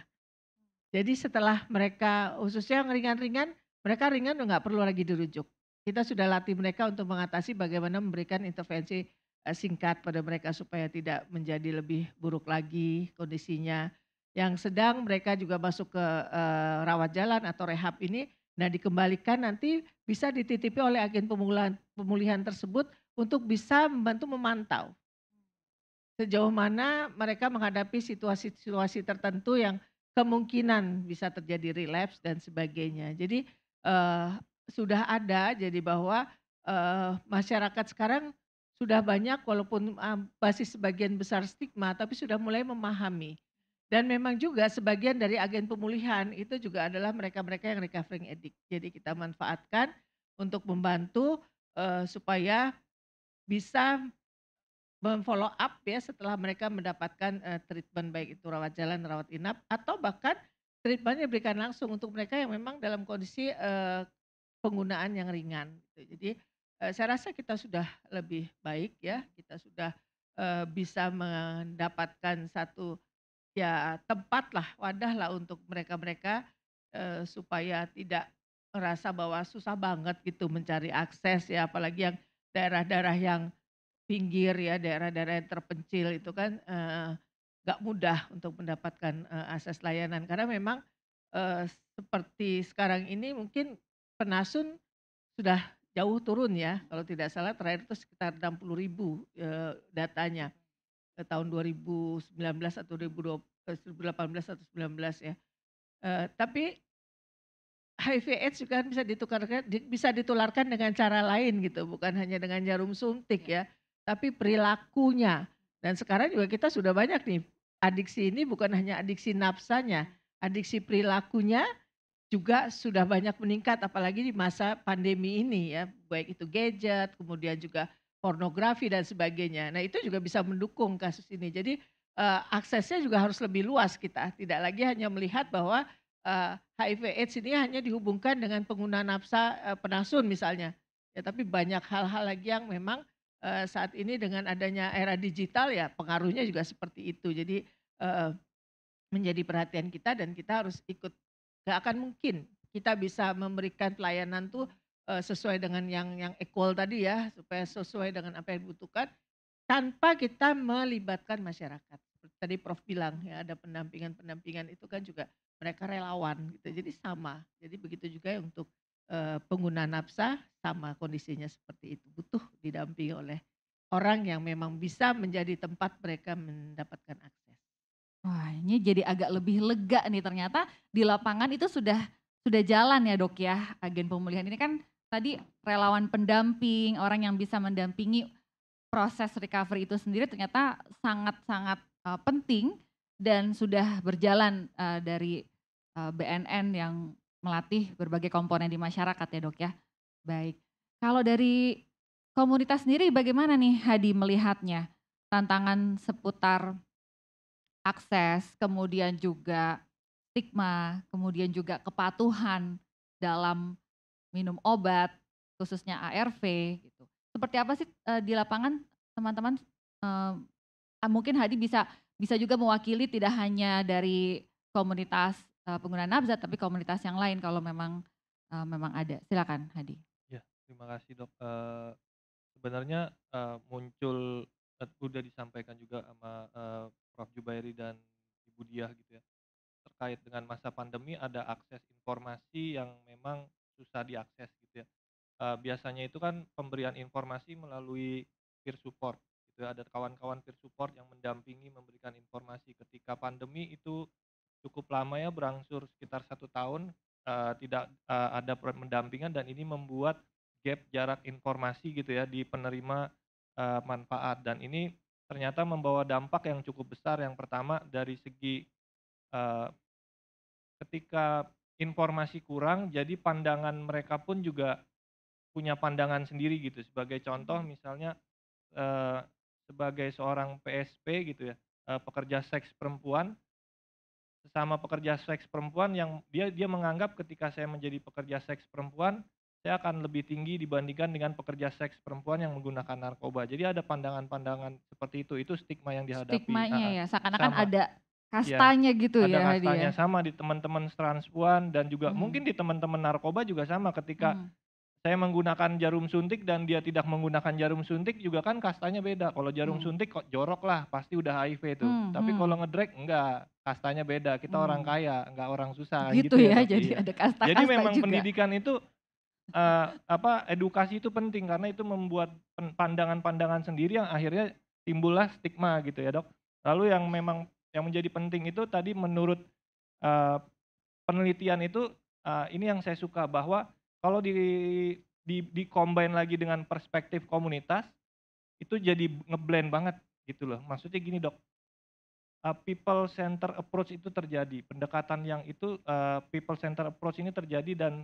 [SPEAKER 6] jadi setelah mereka khususnya yang ringan-ringan, mereka ringan nggak perlu lagi dirujuk. Kita sudah latih mereka untuk mengatasi bagaimana memberikan intervensi eh, singkat pada mereka supaya tidak menjadi lebih buruk lagi kondisinya. Yang sedang mereka juga masuk ke uh, rawat jalan atau rehab ini, nah dikembalikan nanti bisa dititipi oleh agen pemulihan, pemulihan tersebut untuk bisa membantu memantau sejauh mana mereka menghadapi situasi-situasi tertentu yang kemungkinan bisa terjadi relapse dan sebagainya. Jadi uh, sudah ada jadi bahwa uh, masyarakat sekarang sudah banyak walaupun uh, eh, basis sebagian besar stigma tapi sudah mulai memahami. Dan memang juga sebagian dari agen pemulihan itu juga adalah mereka-mereka yang recovering addict. Jadi kita manfaatkan untuk membantu uh, supaya bisa memfollow up ya setelah mereka mendapatkan uh, treatment baik itu rawat jalan, rawat inap atau bahkan treatmentnya diberikan langsung untuk mereka yang memang dalam kondisi uh, penggunaan yang ringan. Gitu. Jadi uh, saya rasa kita sudah lebih baik ya, kita sudah uh, bisa mendapatkan satu ya tempat lah, wadah lah untuk mereka-mereka uh, supaya tidak merasa bahwa susah banget gitu mencari akses ya, apalagi yang daerah-daerah yang pinggir ya daerah-daerah yang terpencil itu kan eh, nggak uh, mudah untuk mendapatkan uh, akses layanan karena memang uh, seperti sekarang ini mungkin penasun sudah jauh turun ya kalau tidak salah terakhir itu sekitar 60 ribu uh, datanya uh, tahun 2019 atau 2018 atau 19 ya uh, tapi HIV AIDS juga kan bisa bisa ditularkan dengan cara lain gitu bukan hanya dengan jarum suntik ya tapi perilakunya. Dan sekarang juga kita sudah banyak nih, adiksi ini bukan hanya adiksi nafsanya, adiksi perilakunya juga sudah banyak meningkat apalagi di masa pandemi ini ya, baik itu gadget, kemudian juga pornografi dan sebagainya. Nah, itu juga bisa mendukung kasus ini. Jadi uh, aksesnya juga harus lebih luas kita, tidak lagi hanya melihat bahwa uh, HIV AIDS ini hanya dihubungkan dengan pengguna nafsa uh, penasun misalnya. Ya, tapi banyak hal-hal lagi yang memang Eh, saat ini dengan adanya era digital ya pengaruhnya juga seperti itu. Jadi eh, menjadi perhatian kita dan kita harus ikut. Gak akan mungkin kita bisa memberikan pelayanan tuh eh, sesuai dengan yang yang equal tadi ya supaya sesuai dengan apa yang dibutuhkan tanpa kita melibatkan masyarakat. Seperti tadi Prof bilang ya ada pendampingan-pendampingan itu kan juga mereka relawan gitu. Jadi sama. Jadi begitu juga ya untuk Eh, pengguna nafsa sama kondisinya seperti itu butuh didampingi oleh orang yang memang bisa menjadi tempat mereka mendapatkan akses.
[SPEAKER 4] Wah ini jadi agak lebih lega nih ternyata di lapangan itu sudah sudah jalan ya dok ya agen pemulihan ini kan tadi relawan pendamping orang yang bisa mendampingi proses recovery itu sendiri ternyata sangat-sangat uh, penting dan sudah berjalan uh, dari uh, BNN yang melatih berbagai komponen di masyarakat ya dok ya. Baik, kalau dari komunitas sendiri bagaimana nih Hadi melihatnya? Tantangan seputar akses, kemudian juga stigma, kemudian juga kepatuhan dalam minum obat, khususnya ARV gitu. Seperti apa sih e, di lapangan teman-teman? E, mungkin Hadi bisa bisa juga mewakili tidak hanya dari komunitas penggunaan eh, pengguna tapi komunitas yang lain kalau memang uh, memang ada. Silakan Hadi.
[SPEAKER 7] Ya, terima kasih dok. Uh, sebenarnya uh, muncul uh, udah disampaikan juga sama uh, Prof Jubairi dan Ibu Diah gitu ya terkait dengan masa pandemi ada akses informasi yang memang susah diakses gitu ya. Uh, biasanya itu kan pemberian informasi melalui peer support gitu ya. ada kawan-kawan peer support yang mendampingi memberikan informasi ketika pandemi itu cukup lama ya berangsur sekitar satu tahun uh, tidak uh, ada pendampingan dan ini membuat gap jarak informasi gitu ya di penerima uh, manfaat dan ini ternyata membawa dampak yang cukup besar yang pertama dari segi uh, ketika informasi kurang jadi pandangan mereka pun juga punya pandangan sendiri gitu sebagai contoh hmm. misalnya uh, sebagai seorang PSP gitu ya uh, pekerja seks perempuan sesama pekerja seks perempuan yang dia dia menganggap ketika saya menjadi pekerja seks perempuan saya akan lebih tinggi dibandingkan dengan pekerja seks perempuan yang menggunakan narkoba. Jadi ada pandangan-pandangan seperti itu, itu stigma yang dihadapi. Stigmanya nah, ya, seakan-akan ada
[SPEAKER 4] iya. kastanya ya, gitu ada ya. Ada kastanya dia. Ya.
[SPEAKER 7] sama di teman-teman transpuan dan juga hmm. mungkin di teman-teman narkoba juga sama ketika hmm. saya menggunakan jarum suntik dan dia tidak menggunakan jarum suntik juga kan kastanya beda. Kalau jarum hmm. suntik kok jorok lah, pasti udah HIV itu. Hmm, Tapi hmm. kalau ngedrag enggak kastanya beda. Kita hmm. orang kaya, nggak orang susah. Gitu, gitu ya, ya, jadi iya. ada kasta-kasta Jadi memang juga. pendidikan itu uh, apa edukasi itu penting karena itu membuat pandangan-pandangan sendiri yang akhirnya timbullah stigma gitu ya, Dok. Lalu yang memang yang menjadi penting itu tadi menurut uh, penelitian itu uh, ini yang saya suka bahwa kalau di di di combine lagi dengan perspektif komunitas itu jadi ngeblend banget gitu loh. Maksudnya gini, Dok uh, people center approach itu terjadi. Pendekatan yang itu uh, people center approach ini terjadi dan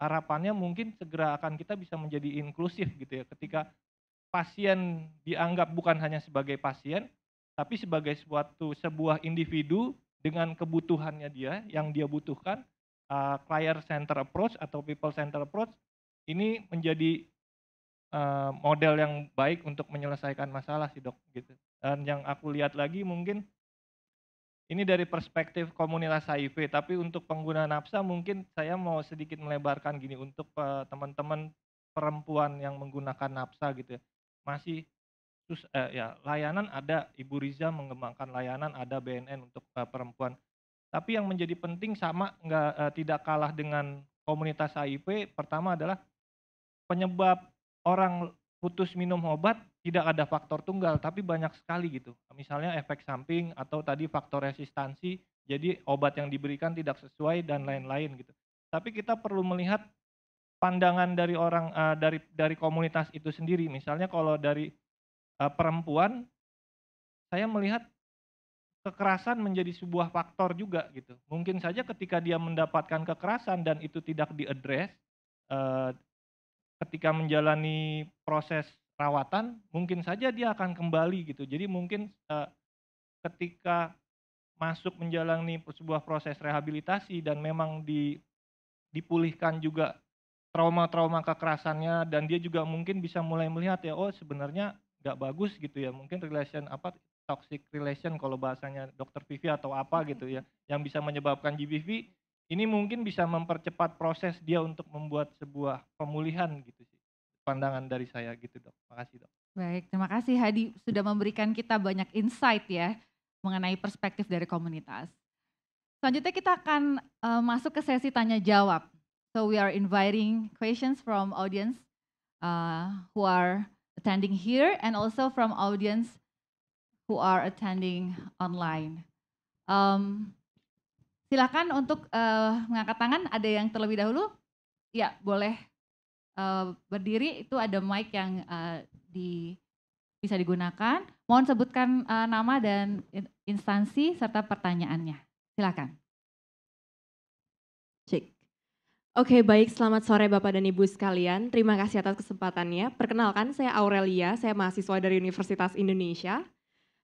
[SPEAKER 7] harapannya mungkin segera akan kita bisa menjadi inklusif gitu ya. Ketika pasien dianggap bukan hanya sebagai pasien tapi sebagai suatu sebuah individu dengan kebutuhannya dia yang dia butuhkan uh, client center approach atau people center approach ini menjadi uh, model yang baik untuk menyelesaikan masalah sih dok gitu dan yang aku lihat lagi mungkin ini dari perspektif komunitas HIV, tapi untuk pengguna nafsa mungkin saya mau sedikit melebarkan gini untuk eh, teman-teman perempuan yang menggunakan nafsa gitu ya. Masih terus eh, ya layanan ada Ibu Riza mengembangkan layanan ada BNN untuk eh, perempuan tapi yang menjadi penting sama nggak eh, tidak kalah dengan komunitas HIV pertama adalah penyebab orang putus minum obat tidak ada faktor tunggal, tapi banyak sekali gitu. Misalnya efek samping atau tadi faktor resistansi, jadi obat yang diberikan tidak sesuai dan lain-lain gitu. Tapi kita perlu melihat pandangan dari orang uh, dari dari komunitas itu sendiri. Misalnya kalau dari uh, perempuan, saya melihat kekerasan menjadi sebuah faktor juga gitu. Mungkin saja ketika dia mendapatkan kekerasan dan itu tidak diadres, uh, eh, ketika menjalani proses perawatan mungkin saja dia akan kembali gitu. Jadi mungkin eh, ketika masuk menjalani sebuah proses rehabilitasi dan memang di, dipulihkan juga trauma-trauma kekerasannya dan dia juga mungkin bisa mulai melihat ya oh sebenarnya nggak bagus gitu ya mungkin relation apa toxic relation kalau bahasanya dokter Vivi atau apa gitu ya yang bisa menyebabkan GBV ini mungkin bisa mempercepat proses dia untuk membuat sebuah pemulihan gitu pandangan dari saya gitu dok. Makasih dok.
[SPEAKER 4] Baik, terima kasih Hadi sudah memberikan kita banyak insight ya mengenai perspektif dari komunitas. Selanjutnya kita akan uh, masuk ke sesi tanya jawab. So we are inviting questions from audience uh, who are attending here and also from audience who are attending online. Um, silakan untuk uh, mengangkat tangan. Ada yang terlebih dahulu? Ya, boleh uh, berdiri itu ada mic yang uh, di bisa digunakan. Mohon sebutkan uh, nama dan
[SPEAKER 8] instansi serta pertanyaannya. Silakan. Cek. Oke, baik. Selamat sore Bapak dan Ibu sekalian. Terima kasih atas kesempatannya. Perkenalkan, saya Aurelia, saya mahasiswa dari Universitas Indonesia.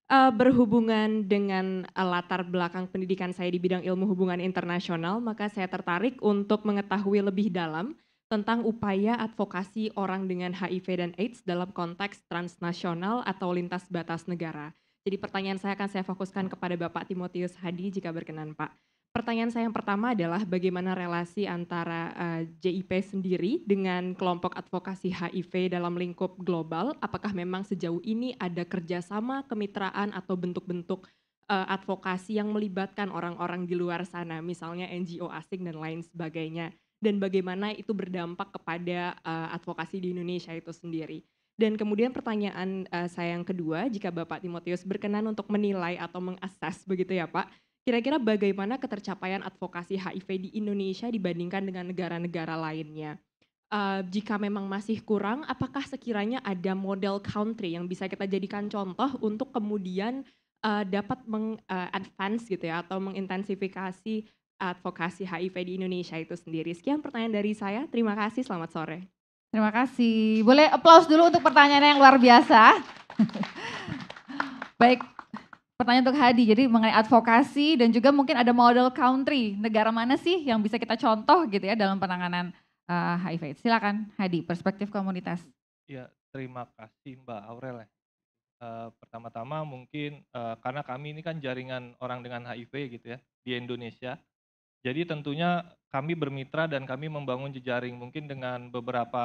[SPEAKER 8] Uh, berhubungan dengan uh, latar belakang pendidikan saya di bidang ilmu hubungan internasional, maka saya tertarik untuk mengetahui lebih dalam tentang upaya advokasi orang dengan HIV dan AIDS dalam konteks transnasional atau lintas batas negara. Jadi pertanyaan saya akan saya fokuskan kepada Bapak Timotius Hadi jika berkenan Pak. Pertanyaan saya yang pertama adalah bagaimana relasi antara uh, eh, JIP sendiri dengan kelompok advokasi HIV dalam lingkup global? Apakah memang sejauh ini ada kerjasama, kemitraan, atau bentuk-bentuk uh, advokasi yang melibatkan orang-orang di luar sana, misalnya NGO asing dan lain sebagainya? dan bagaimana itu berdampak kepada uh, advokasi di Indonesia itu sendiri. Dan kemudian pertanyaan uh, saya yang kedua, jika Bapak Timotius berkenan untuk menilai atau mengakses begitu ya Pak, kira-kira bagaimana ketercapaian advokasi HIV di Indonesia dibandingkan dengan negara-negara lainnya? Uh, jika memang masih kurang, apakah sekiranya ada model country yang bisa kita jadikan contoh untuk kemudian uh, dapat mengadvance uh, gitu ya atau mengintensifikasi advokasi HIV di Indonesia itu sendiri. Sekian pertanyaan dari saya. Terima kasih, selamat sore.
[SPEAKER 4] Terima kasih. Boleh aplaus dulu untuk pertanyaan yang luar biasa. Baik, pertanyaan untuk Hadi. Jadi mengenai advokasi dan juga mungkin ada model country. Negara mana sih yang bisa kita contoh gitu ya dalam penanganan uh, eh, HIV? Silakan Hadi, perspektif komunitas.
[SPEAKER 2] Ya,
[SPEAKER 7] terima kasih Mbak Aurel. Uh, pertama-tama mungkin uh, karena kami ini kan jaringan orang dengan HIV gitu ya di Indonesia jadi tentunya kami bermitra dan kami membangun jejaring mungkin dengan beberapa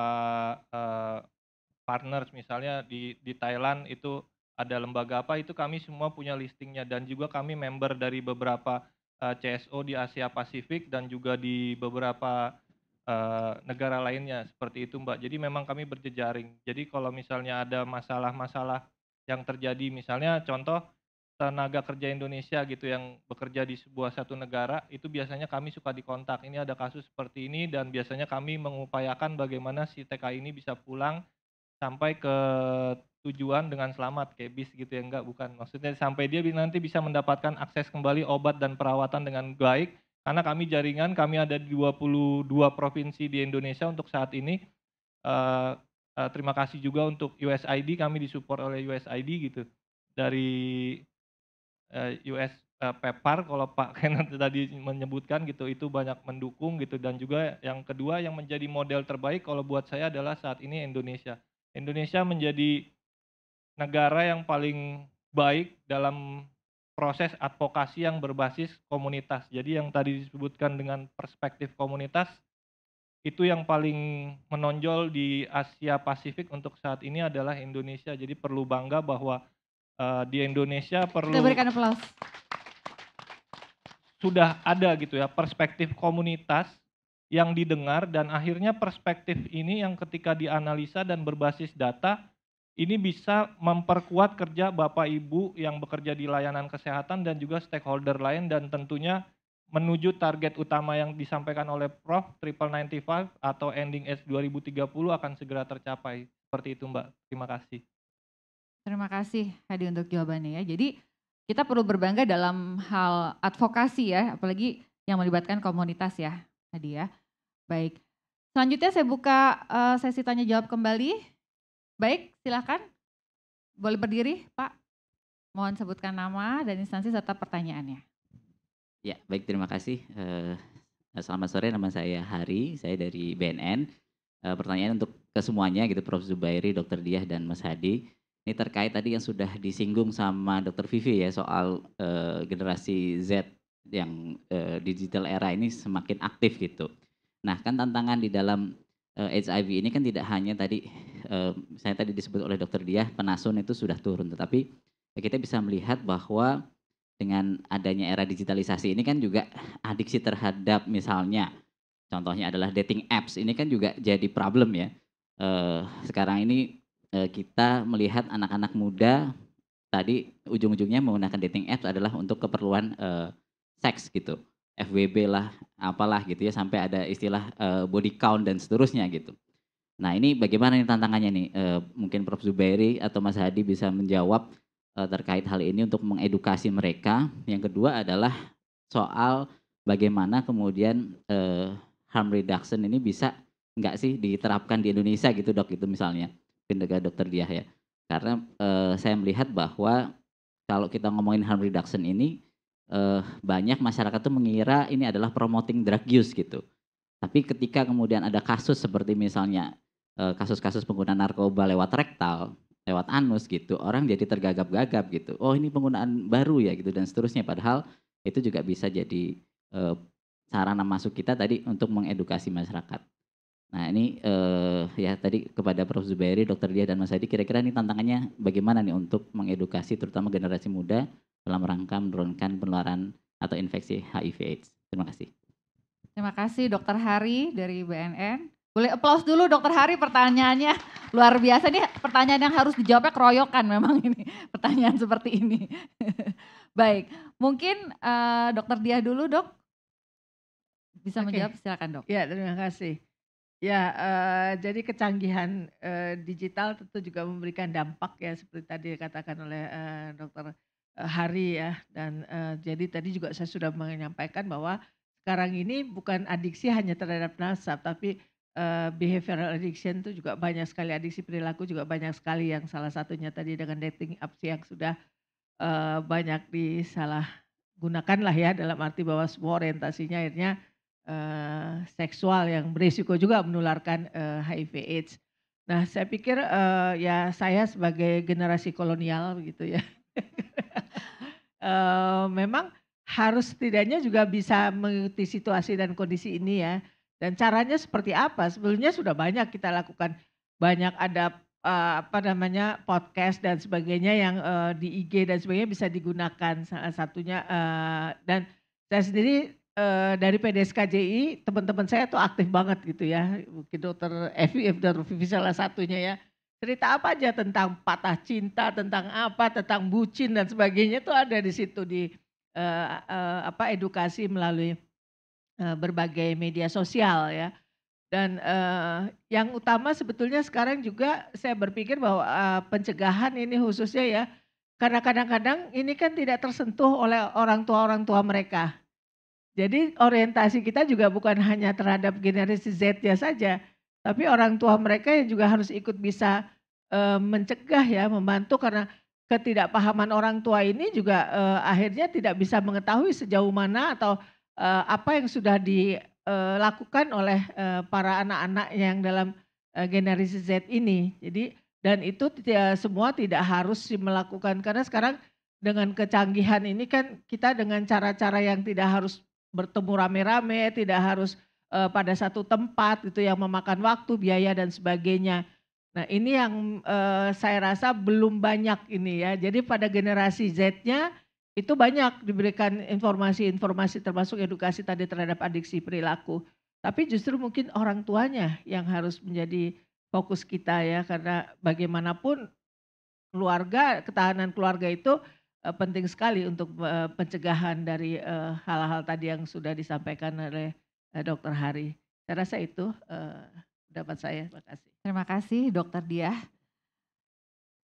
[SPEAKER 7] eh, partners misalnya di di Thailand itu ada lembaga apa itu kami semua punya listingnya dan juga kami member dari beberapa eh, CSO di Asia Pasifik dan juga di beberapa eh, negara lainnya seperti itu Mbak. Jadi memang kami berjejaring. Jadi kalau misalnya ada masalah-masalah yang terjadi misalnya contoh tenaga kerja Indonesia gitu yang bekerja di sebuah satu negara itu biasanya kami suka dikontak ini ada kasus seperti ini dan biasanya kami mengupayakan bagaimana si TK ini bisa pulang sampai ke tujuan dengan selamat kayak bis gitu ya enggak bukan maksudnya sampai dia nanti bisa mendapatkan akses kembali obat dan perawatan dengan baik karena kami jaringan kami ada di 22 provinsi di Indonesia untuk saat ini uh, uh, terima kasih juga untuk USID kami disupport oleh USID gitu dari Eh, US eh, PEPAR kalau Pak Kenan tadi menyebutkan gitu itu banyak mendukung gitu dan juga yang kedua yang menjadi model terbaik kalau buat saya adalah saat ini Indonesia. Indonesia menjadi negara yang paling baik dalam proses advokasi yang berbasis komunitas. Jadi yang tadi disebutkan dengan perspektif komunitas itu yang paling menonjol di Asia Pasifik untuk saat ini adalah Indonesia. Jadi perlu bangga bahwa uh, di Indonesia perlu Kita berikan aplaus. Sudah ada gitu ya perspektif komunitas yang didengar dan akhirnya perspektif ini yang ketika dianalisa dan berbasis data ini bisa memperkuat kerja Bapak Ibu yang bekerja di layanan kesehatan dan juga stakeholder lain dan tentunya menuju target utama yang disampaikan oleh Prof. Triple 95 atau ending S 2030 akan segera tercapai. Seperti itu Mbak. Terima kasih.
[SPEAKER 4] Terima kasih Hadi untuk jawabannya ya. Jadi kita perlu berbangga dalam hal advokasi ya, apalagi yang melibatkan komunitas ya Hadi ya. Baik. Selanjutnya saya buka eh, sesi tanya jawab kembali. Baik, silakan. Boleh berdiri Pak. Mohon sebutkan nama dan instansi serta pertanyaannya.
[SPEAKER 9] Ya, baik terima kasih. Eh, selamat sore, nama saya Hari, saya dari BNN. Eh, pertanyaan untuk kesemuanya gitu Prof. Zubairi, Dr. Diah, dan Mas Hadi ini terkait tadi yang sudah disinggung sama Dr. Vivi ya soal uh, generasi Z yang uh, digital era ini semakin aktif gitu. Nah, kan tantangan di dalam uh, eh, HIV ini kan tidak hanya tadi uh, saya tadi disebut oleh Dr. Diah penasun itu sudah turun, tetapi kita bisa melihat bahwa dengan adanya era digitalisasi ini kan juga adiksi terhadap misalnya contohnya adalah dating apps ini kan juga jadi problem ya. Uh, sekarang ini Eh, kita melihat anak-anak muda tadi ujung-ujungnya menggunakan dating apps adalah untuk keperluan uh, seks gitu. FWB lah, apalah gitu ya sampai ada istilah uh, body count dan seterusnya gitu. Nah, ini bagaimana nih tantangannya nih? Uh, mungkin Prof Zubairi atau Mas Hadi bisa menjawab uh, terkait hal ini untuk mengedukasi mereka. Yang kedua adalah soal bagaimana kemudian uh, harm reduction ini bisa enggak sih diterapkan di Indonesia gitu dok itu misalnya pindah ke dokter dia ya karena uh, saya melihat bahwa kalau kita ngomongin harm reduction ini uh, banyak masyarakat tuh mengira ini adalah promoting drug use gitu tapi ketika kemudian ada kasus seperti misalnya uh, kasus-kasus pengguna narkoba lewat rektal lewat anus gitu orang jadi tergagap-gagap gitu oh ini penggunaan baru ya gitu dan seterusnya padahal itu juga bisa jadi uh, sarana masuk kita tadi untuk mengedukasi masyarakat Nah ini uh, ya tadi kepada Prof. Zubairi, Dokter Dia dan Mas Hadi, kira-kira ini tantangannya bagaimana nih untuk mengedukasi terutama generasi muda dalam rangka menurunkan penularan atau infeksi HIV/AIDS. Terima kasih.
[SPEAKER 4] Terima kasih Dokter Hari dari BNN. Boleh aplaus dulu Dokter Hari pertanyaannya luar biasa nih pertanyaan yang harus dijawabnya keroyokan memang ini pertanyaan seperti ini. Baik, mungkin uh, Dokter Dia dulu dok bisa okay. menjawab silakan
[SPEAKER 6] dok. Ya terima kasih. Ya, uh, jadi kecanggihan, uh, digital tentu juga memberikan dampak ya seperti tadi dikatakan oleh, uh, Dokter, Hari ya dan, uh, jadi tadi juga saya sudah menyampaikan bahwa sekarang ini bukan adiksi hanya terhadap nasab tapi, uh, behavioral addiction itu juga banyak sekali, adiksi perilaku juga banyak sekali yang salah satunya tadi dengan dating apps yang sudah, uh, banyak lah ya dalam arti bahwa semua orientasinya akhirnya Eh, seksual yang berisiko juga menularkan uh, eh, HIV/AIDS. Nah, saya pikir uh, ya saya sebagai generasi kolonial gitu ya, uh, memang harus setidaknya juga bisa mengikuti situasi dan kondisi ini ya. Dan caranya seperti apa? Sebelumnya sudah banyak kita lakukan, banyak ada uh, apa namanya podcast dan sebagainya yang uh, di IG dan sebagainya bisa digunakan salah satunya uh, dan saya sendiri Eh, dari PDSKJI teman-teman saya tuh aktif banget gitu ya. Mungkin dokter Evi, dokter Vivi salah satunya ya. Cerita apa aja tentang patah cinta, tentang apa, tentang bucin dan sebagainya tuh ada di situ di uh, uh, apa edukasi melalui uh, berbagai media sosial ya. Dan uh, yang utama sebetulnya sekarang juga saya berpikir bahwa uh, pencegahan ini khususnya ya karena kadang-kadang ini kan tidak tersentuh oleh orang tua orang tua mereka jadi orientasi kita juga bukan hanya terhadap generasi Z ya saja, tapi orang tua mereka yang juga harus ikut bisa e, mencegah ya, membantu karena ketidakpahaman orang tua ini juga e, akhirnya tidak bisa mengetahui sejauh mana atau e, apa yang sudah dilakukan oleh e, para anak-anak yang dalam e, generasi Z ini. Jadi dan itu tidak, semua tidak harus melakukan karena sekarang dengan kecanggihan ini kan kita dengan cara-cara yang tidak harus bertemu rame-rame, tidak harus uh, pada satu tempat itu yang memakan waktu, biaya dan sebagainya. Nah ini yang uh, saya rasa belum banyak ini ya. Jadi pada generasi Z-nya itu banyak diberikan informasi-informasi termasuk edukasi tadi terhadap adiksi perilaku. Tapi justru mungkin orang tuanya yang harus menjadi fokus kita ya karena bagaimanapun keluarga ketahanan keluarga itu Eh, penting sekali untuk eh, pencegahan dari eh, hal-hal tadi yang sudah disampaikan oleh Dokter Hari.
[SPEAKER 4] Saya rasa itu pendapat saya. Terima kasih. Terima kasih Dokter Dia.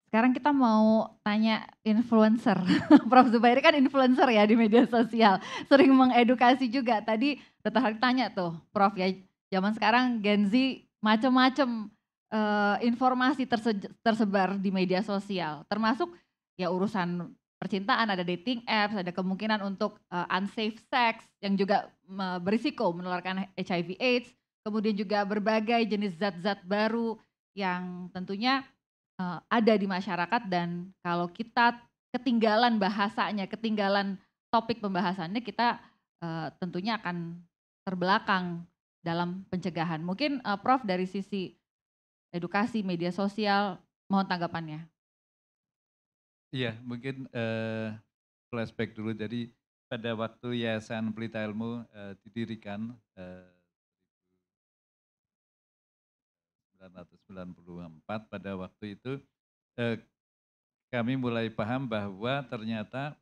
[SPEAKER 4] Sekarang kita mau tanya influencer. Prof Zubairi kan influencer ya di media sosial, sering mengedukasi juga. Tadi Dokter Hari tanya tuh, Prof ya zaman sekarang Gen Z macam-macam uh, informasi tersebar di media sosial, termasuk ya urusan percintaan, ada dating apps, ada kemungkinan untuk uh, unsafe sex yang juga uh, berisiko menularkan HIV AIDS, kemudian juga berbagai jenis zat-zat baru yang tentunya uh, ada di masyarakat dan kalau kita ketinggalan bahasanya, ketinggalan topik pembahasannya kita uh, tentunya akan terbelakang dalam pencegahan. Mungkin uh, Prof dari sisi edukasi media sosial mohon tanggapannya.
[SPEAKER 5] Iya, mungkin uh, flashback dulu. Jadi pada waktu Yayasan Pelita Ilmu uh, didirikan eh, uh, 1994 pada waktu itu uh, kami mulai paham bahwa ternyata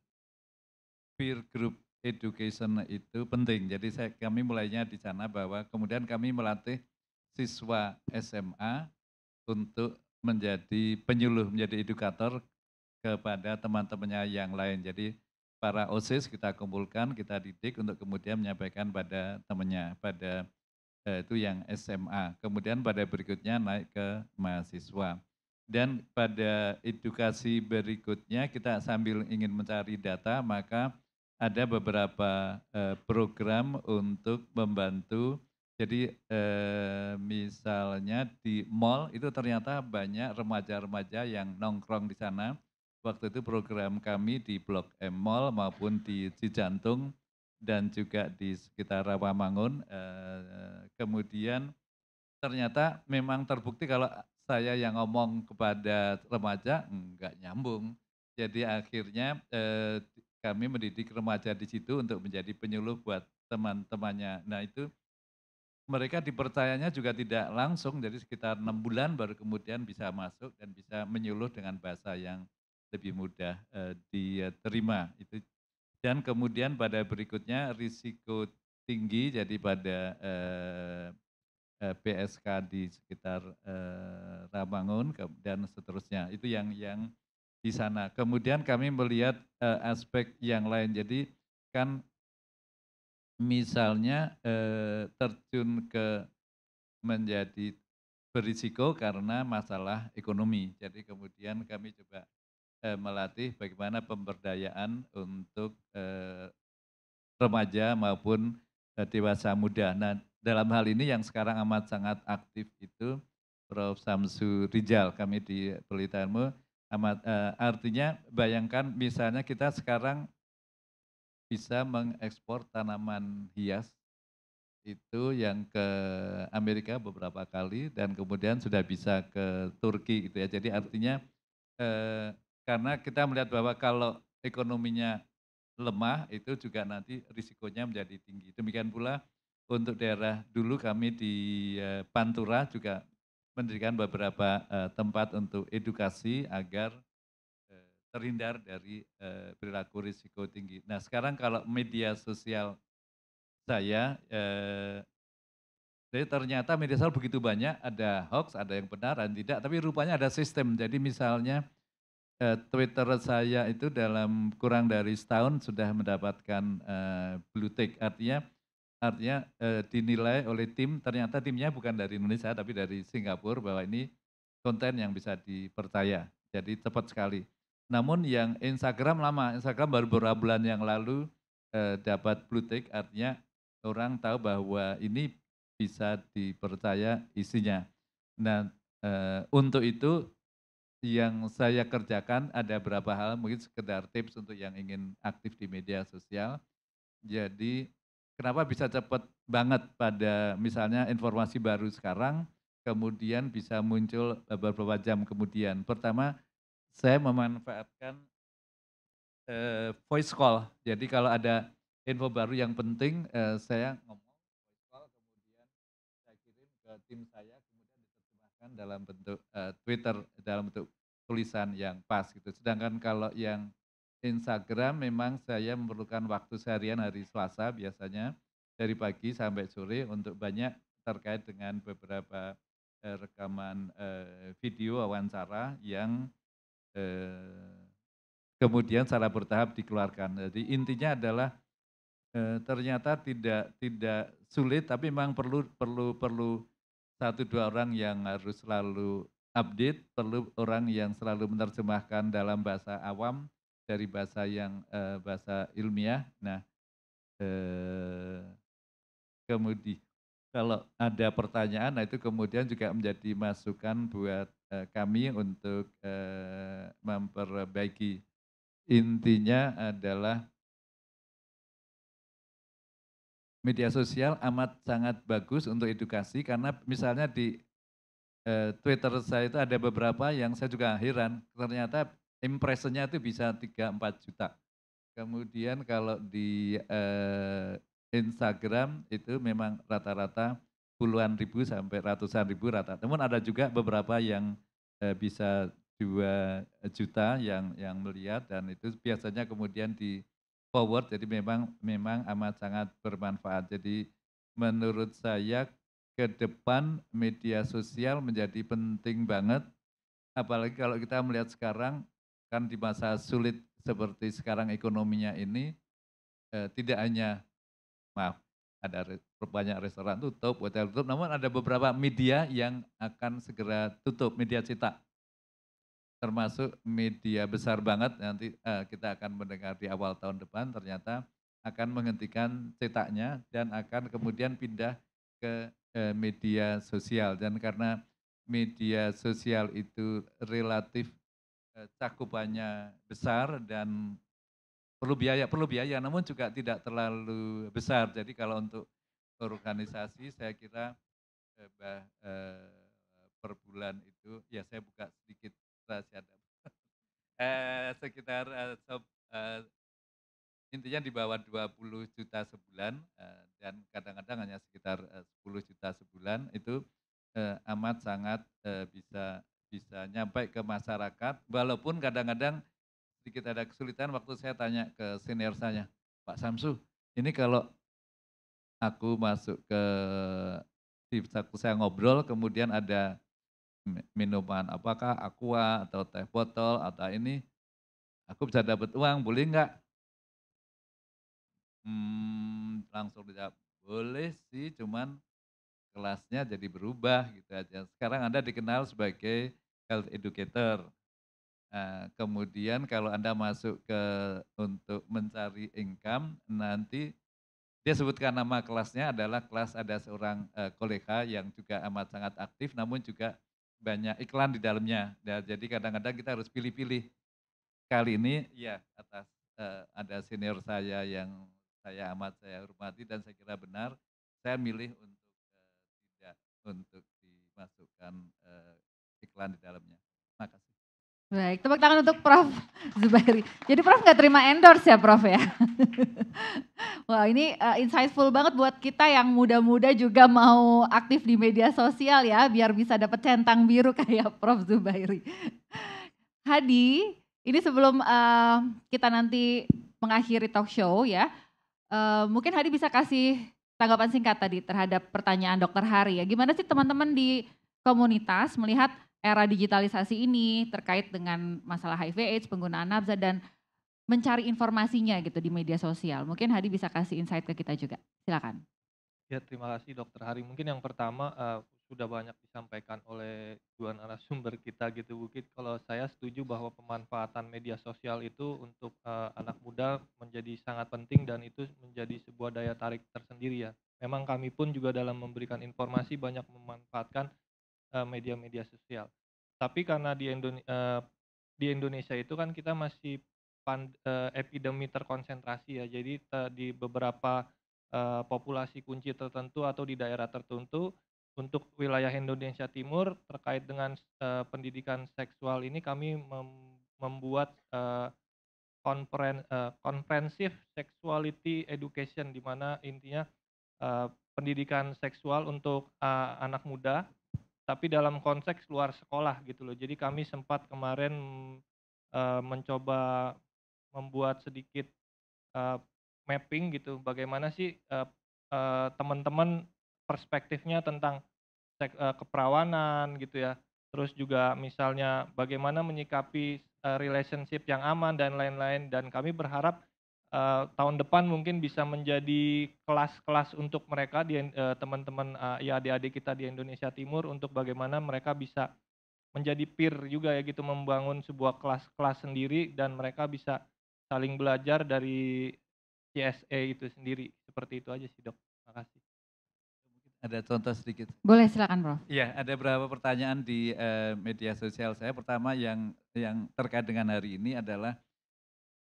[SPEAKER 5] peer group education itu penting. Jadi saya, kami mulainya di sana bahwa kemudian kami melatih siswa SMA untuk menjadi penyuluh, menjadi edukator kepada teman-temannya yang lain. Jadi para OSIS kita kumpulkan, kita didik untuk kemudian menyampaikan pada temannya, pada eh, itu yang SMA. Kemudian pada berikutnya naik ke mahasiswa. Dan pada edukasi berikutnya kita sambil ingin mencari data, maka ada beberapa eh, program untuk membantu jadi eh, misalnya di mall itu ternyata banyak remaja-remaja yang nongkrong di sana waktu itu program kami di Blok M Mall maupun di Cijantung dan juga di sekitar Rawamangun. Eh, kemudian ternyata memang terbukti kalau saya yang ngomong kepada remaja nggak nyambung. Jadi akhirnya eh, kami mendidik remaja di situ untuk menjadi penyuluh buat teman-temannya. Nah itu mereka dipercayanya juga tidak langsung, jadi sekitar enam bulan baru kemudian bisa masuk dan bisa menyuluh dengan bahasa yang lebih mudah uh, diterima itu dan kemudian pada berikutnya risiko tinggi jadi pada uh, eh, uh, eh, PSK di sekitar uh, Ramangun dan seterusnya itu yang yang di sana kemudian kami melihat uh, aspek yang lain jadi kan misalnya terjun ke menjadi berisiko karena masalah ekonomi. Jadi kemudian kami coba eh, melatih bagaimana pemberdayaan untuk eh, remaja maupun eh, dewasa muda. Nah, dalam hal ini yang sekarang amat sangat aktif itu Prof. Samsu Rijal kami di Pelitamu amat eh, artinya bayangkan misalnya kita sekarang bisa mengekspor tanaman hias itu yang ke Amerika beberapa kali dan kemudian sudah bisa ke Turki gitu ya. Jadi artinya eh, karena kita melihat bahwa kalau ekonominya lemah itu juga nanti risikonya menjadi tinggi. Demikian pula untuk daerah dulu kami di eh, Pantura juga mendirikan beberapa eh, tempat untuk edukasi agar eh, terhindar dari perilaku risiko tinggi. Nah sekarang kalau media sosial saya, jadi ternyata media sosial begitu banyak, ada hoax, ada yang benar, dan tidak, tapi rupanya ada sistem. Jadi misalnya uh, Twitter saya itu dalam kurang dari setahun sudah mendapatkan uh, blue tick. Artinya artinya uh, dinilai oleh tim ternyata timnya bukan dari Indonesia tapi dari Singapura bahwa ini konten yang bisa dipercaya. Jadi cepat sekali. Namun yang Instagram lama, Instagram baru beberapa bulan yang lalu eh, dapat blue tick artinya orang tahu bahwa ini bisa dipercaya isinya. Nah, eh, untuk itu yang saya kerjakan ada berapa hal, mungkin sekedar tips untuk yang ingin aktif di media sosial. Jadi kenapa bisa cepat banget pada misalnya informasi baru sekarang, kemudian bisa muncul beberapa jam kemudian. Pertama, saya memanfaatkan eh, voice call. Jadi kalau ada info baru yang penting, eh, saya ngomong voice call, kemudian saya kirim ke tim saya, dalam bentuk uh, Twitter dalam bentuk tulisan yang pas gitu. Sedangkan kalau yang Instagram memang saya memerlukan waktu seharian hari Selasa biasanya dari pagi sampai sore untuk banyak terkait dengan beberapa uh, rekaman uh, video wawancara yang uh, kemudian secara bertahap dikeluarkan. Jadi intinya adalah uh, ternyata tidak tidak sulit tapi memang perlu perlu perlu satu dua orang yang harus selalu update, perlu orang yang selalu menerjemahkan dalam bahasa awam dari bahasa yang eh, bahasa ilmiah. Nah, eh, kemudian kalau ada pertanyaan, nah itu kemudian juga menjadi masukan buat eh, kami untuk eh, memperbaiki. Intinya adalah media sosial amat sangat bagus untuk edukasi karena misalnya di eh, Twitter saya itu ada beberapa yang saya juga heran ternyata impressionnya itu bisa 3-4 juta. Kemudian kalau di eh, Instagram itu memang rata-rata puluhan ribu sampai ratusan ribu rata. Namun ada juga beberapa yang eh, bisa 2 juta yang yang melihat dan itu biasanya kemudian di forward jadi memang memang amat sangat bermanfaat. Jadi menurut saya ke depan media sosial menjadi penting banget apalagi kalau kita melihat sekarang kan di masa sulit seperti sekarang ekonominya ini eh, tidak hanya maaf ada re, banyak restoran tutup, hotel tutup, namun ada beberapa media yang akan segera tutup, media cetak termasuk media besar banget nanti uh, kita akan mendengar di awal tahun depan ternyata akan menghentikan cetaknya dan akan kemudian pindah ke uh, media sosial dan karena media sosial itu relatif uh, cakupannya besar dan perlu biaya perlu biaya namun juga tidak terlalu besar jadi kalau untuk organisasi saya kira eh, bah, eh, per bulan itu ya saya buka sedikit eh, sekitar eh, eh, intinya di bawah 20 juta sebulan eh, dan kadang-kadang hanya sekitar eh, 10 juta sebulan itu eh, amat sangat eh, bisa bisa nyampe ke masyarakat walaupun kadang-kadang sedikit ada kesulitan waktu saya tanya ke senior saya Pak Samsu ini kalau aku masuk ke di saya ngobrol kemudian ada minuman apakah aqua atau teh botol atau ini aku bisa dapat uang boleh nggak hmm, langsung dijawab boleh sih cuman kelasnya jadi berubah gitu aja sekarang anda dikenal sebagai health educator nah, kemudian kalau anda masuk ke untuk mencari income nanti dia sebutkan nama kelasnya adalah kelas ada seorang uh, kolega yang juga amat sangat aktif namun juga banyak iklan di dalamnya. Ya, jadi kadang-kadang kita harus pilih-pilih. Kali ini ya atas uh, ada senior saya yang saya amat saya hormati dan saya kira benar, saya milih untuk uh, tidak untuk dimasukkan uh, iklan di dalamnya. Makasih.
[SPEAKER 4] Baik, tepuk tangan untuk Prof. Zubairi. Jadi Prof nggak terima endorse ya Prof ya? Wah wow, ini uh, insightful banget buat kita yang muda-muda juga mau aktif di media sosial ya, biar bisa dapat centang biru kayak Prof. Zubairi. Hadi, ini sebelum uh, kita nanti mengakhiri talk show ya, uh, mungkin Hadi bisa kasih tanggapan singkat tadi terhadap pertanyaan dokter Hari ya. Gimana sih teman-teman di komunitas melihat era digitalisasi ini terkait dengan masalah HIV AIDS, penggunaan nafza dan mencari informasinya gitu di media sosial. Mungkin Hadi bisa kasih insight ke kita juga. Silakan.
[SPEAKER 7] Ya, terima kasih Dokter Hari. Mungkin yang pertama uh, sudah banyak disampaikan oleh dua narasumber kita gitu Bukit. Kalau saya setuju bahwa pemanfaatan media sosial itu untuk uh, anak muda menjadi sangat penting dan itu menjadi sebuah daya tarik tersendiri ya. Memang kami pun juga dalam memberikan informasi banyak memanfaatkan Eh, media-media sosial. Tapi karena di Indonesia, uh, eh, di Indonesia itu kan kita masih pand, uh, epidemi terkonsentrasi ya, jadi di beberapa uh, populasi kunci tertentu atau di daerah tertentu untuk wilayah Indonesia Timur terkait dengan uh, pendidikan seksual ini kami mem membuat uh, konferen uh, comprehensive sexuality education di mana intinya uh, pendidikan seksual untuk uh, anak muda tapi dalam konteks luar sekolah gitu loh. Jadi kami sempat kemarin e, mencoba membuat sedikit e, mapping gitu, bagaimana sih eh, teman-teman perspektifnya tentang sek, e, keperawanan gitu ya. Terus juga misalnya bagaimana menyikapi e, relationship yang aman dan lain-lain. Dan kami berharap uh, tahun depan mungkin bisa menjadi kelas-kelas untuk mereka di uh, teman-teman uh, ya adik-adik kita di Indonesia Timur untuk bagaimana mereka bisa menjadi peer juga ya gitu membangun sebuah kelas-kelas sendiri dan mereka bisa saling belajar dari CSE itu sendiri seperti itu aja sih dok. Terima kasih.
[SPEAKER 5] Ada contoh sedikit. Boleh silakan Prof. Iya, ada beberapa pertanyaan di uh, media sosial saya. Pertama yang yang terkait dengan hari ini adalah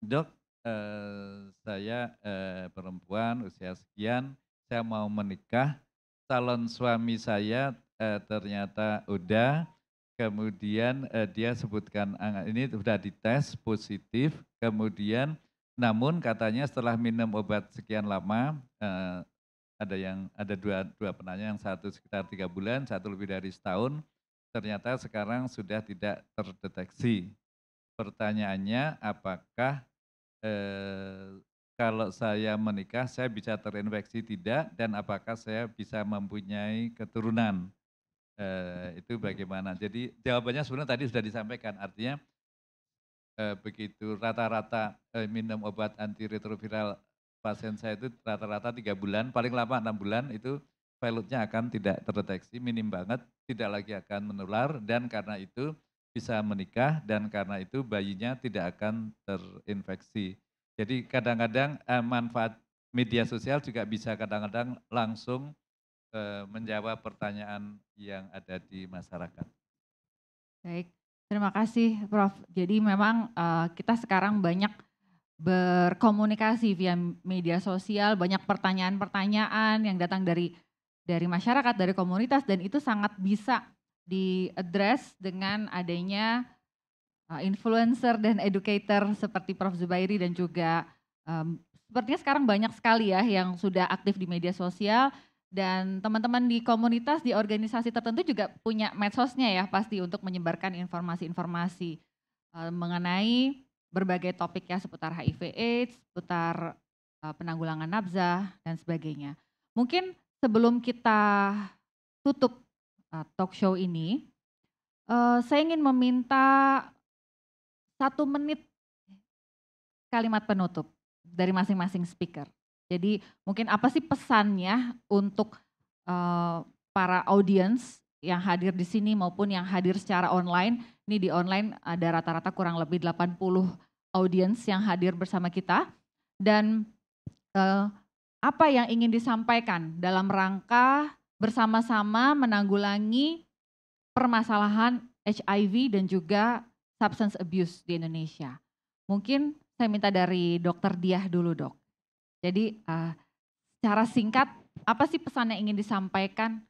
[SPEAKER 5] Dok, Eh, saya eh, perempuan usia sekian, saya mau menikah, calon suami saya eh, ternyata udah, kemudian eh, dia sebutkan ini sudah dites positif, kemudian namun katanya setelah minum obat sekian lama, eh, ada yang ada dua dua penanya yang satu sekitar tiga bulan, satu lebih dari setahun, ternyata sekarang sudah tidak terdeteksi. Pertanyaannya, apakah Eh, kalau saya menikah saya bisa terinfeksi tidak dan apakah saya bisa mempunyai keturunan E, itu bagaimana? Jadi jawabannya sebenarnya tadi sudah disampaikan artinya e, begitu rata-rata e, minum obat antiretroviral pasien saya itu rata-rata tiga bulan, paling lama enam bulan itu pilotnya akan tidak terdeteksi, minim banget, tidak lagi akan menular dan karena itu bisa menikah dan karena itu bayinya tidak akan terinfeksi. Jadi kadang-kadang eh, manfaat media sosial juga bisa kadang-kadang langsung eh, menjawab pertanyaan yang ada di masyarakat.
[SPEAKER 4] Baik, terima kasih Prof. Jadi memang eh, kita sekarang banyak berkomunikasi via media sosial, banyak pertanyaan-pertanyaan yang datang dari dari masyarakat, dari komunitas dan itu sangat bisa di diadres dengan adanya uh, influencer dan educator seperti Prof. Zubairi dan juga um, sepertinya sekarang banyak sekali ya yang sudah aktif di media sosial dan teman-teman di komunitas, di organisasi tertentu juga punya medsosnya ya pasti untuk menyebarkan informasi-informasi um, mengenai berbagai topik ya seputar HIV AIDS, seputar uh, penanggulangan nabzah dan sebagainya. Mungkin sebelum kita tutup Eh, talk show ini, uh, saya ingin meminta satu menit kalimat penutup dari masing-masing speaker. Jadi mungkin apa sih pesannya untuk uh, para audiens yang hadir di sini maupun yang hadir secara online. Ini di online ada rata-rata kurang lebih 80 audience yang hadir bersama kita. Dan uh, apa yang ingin disampaikan dalam rangka bersama-sama menanggulangi permasalahan HIV dan juga substance abuse di Indonesia. Mungkin saya minta dari Dokter Diah dulu dok. Jadi uh, secara singkat apa sih pesan yang ingin disampaikan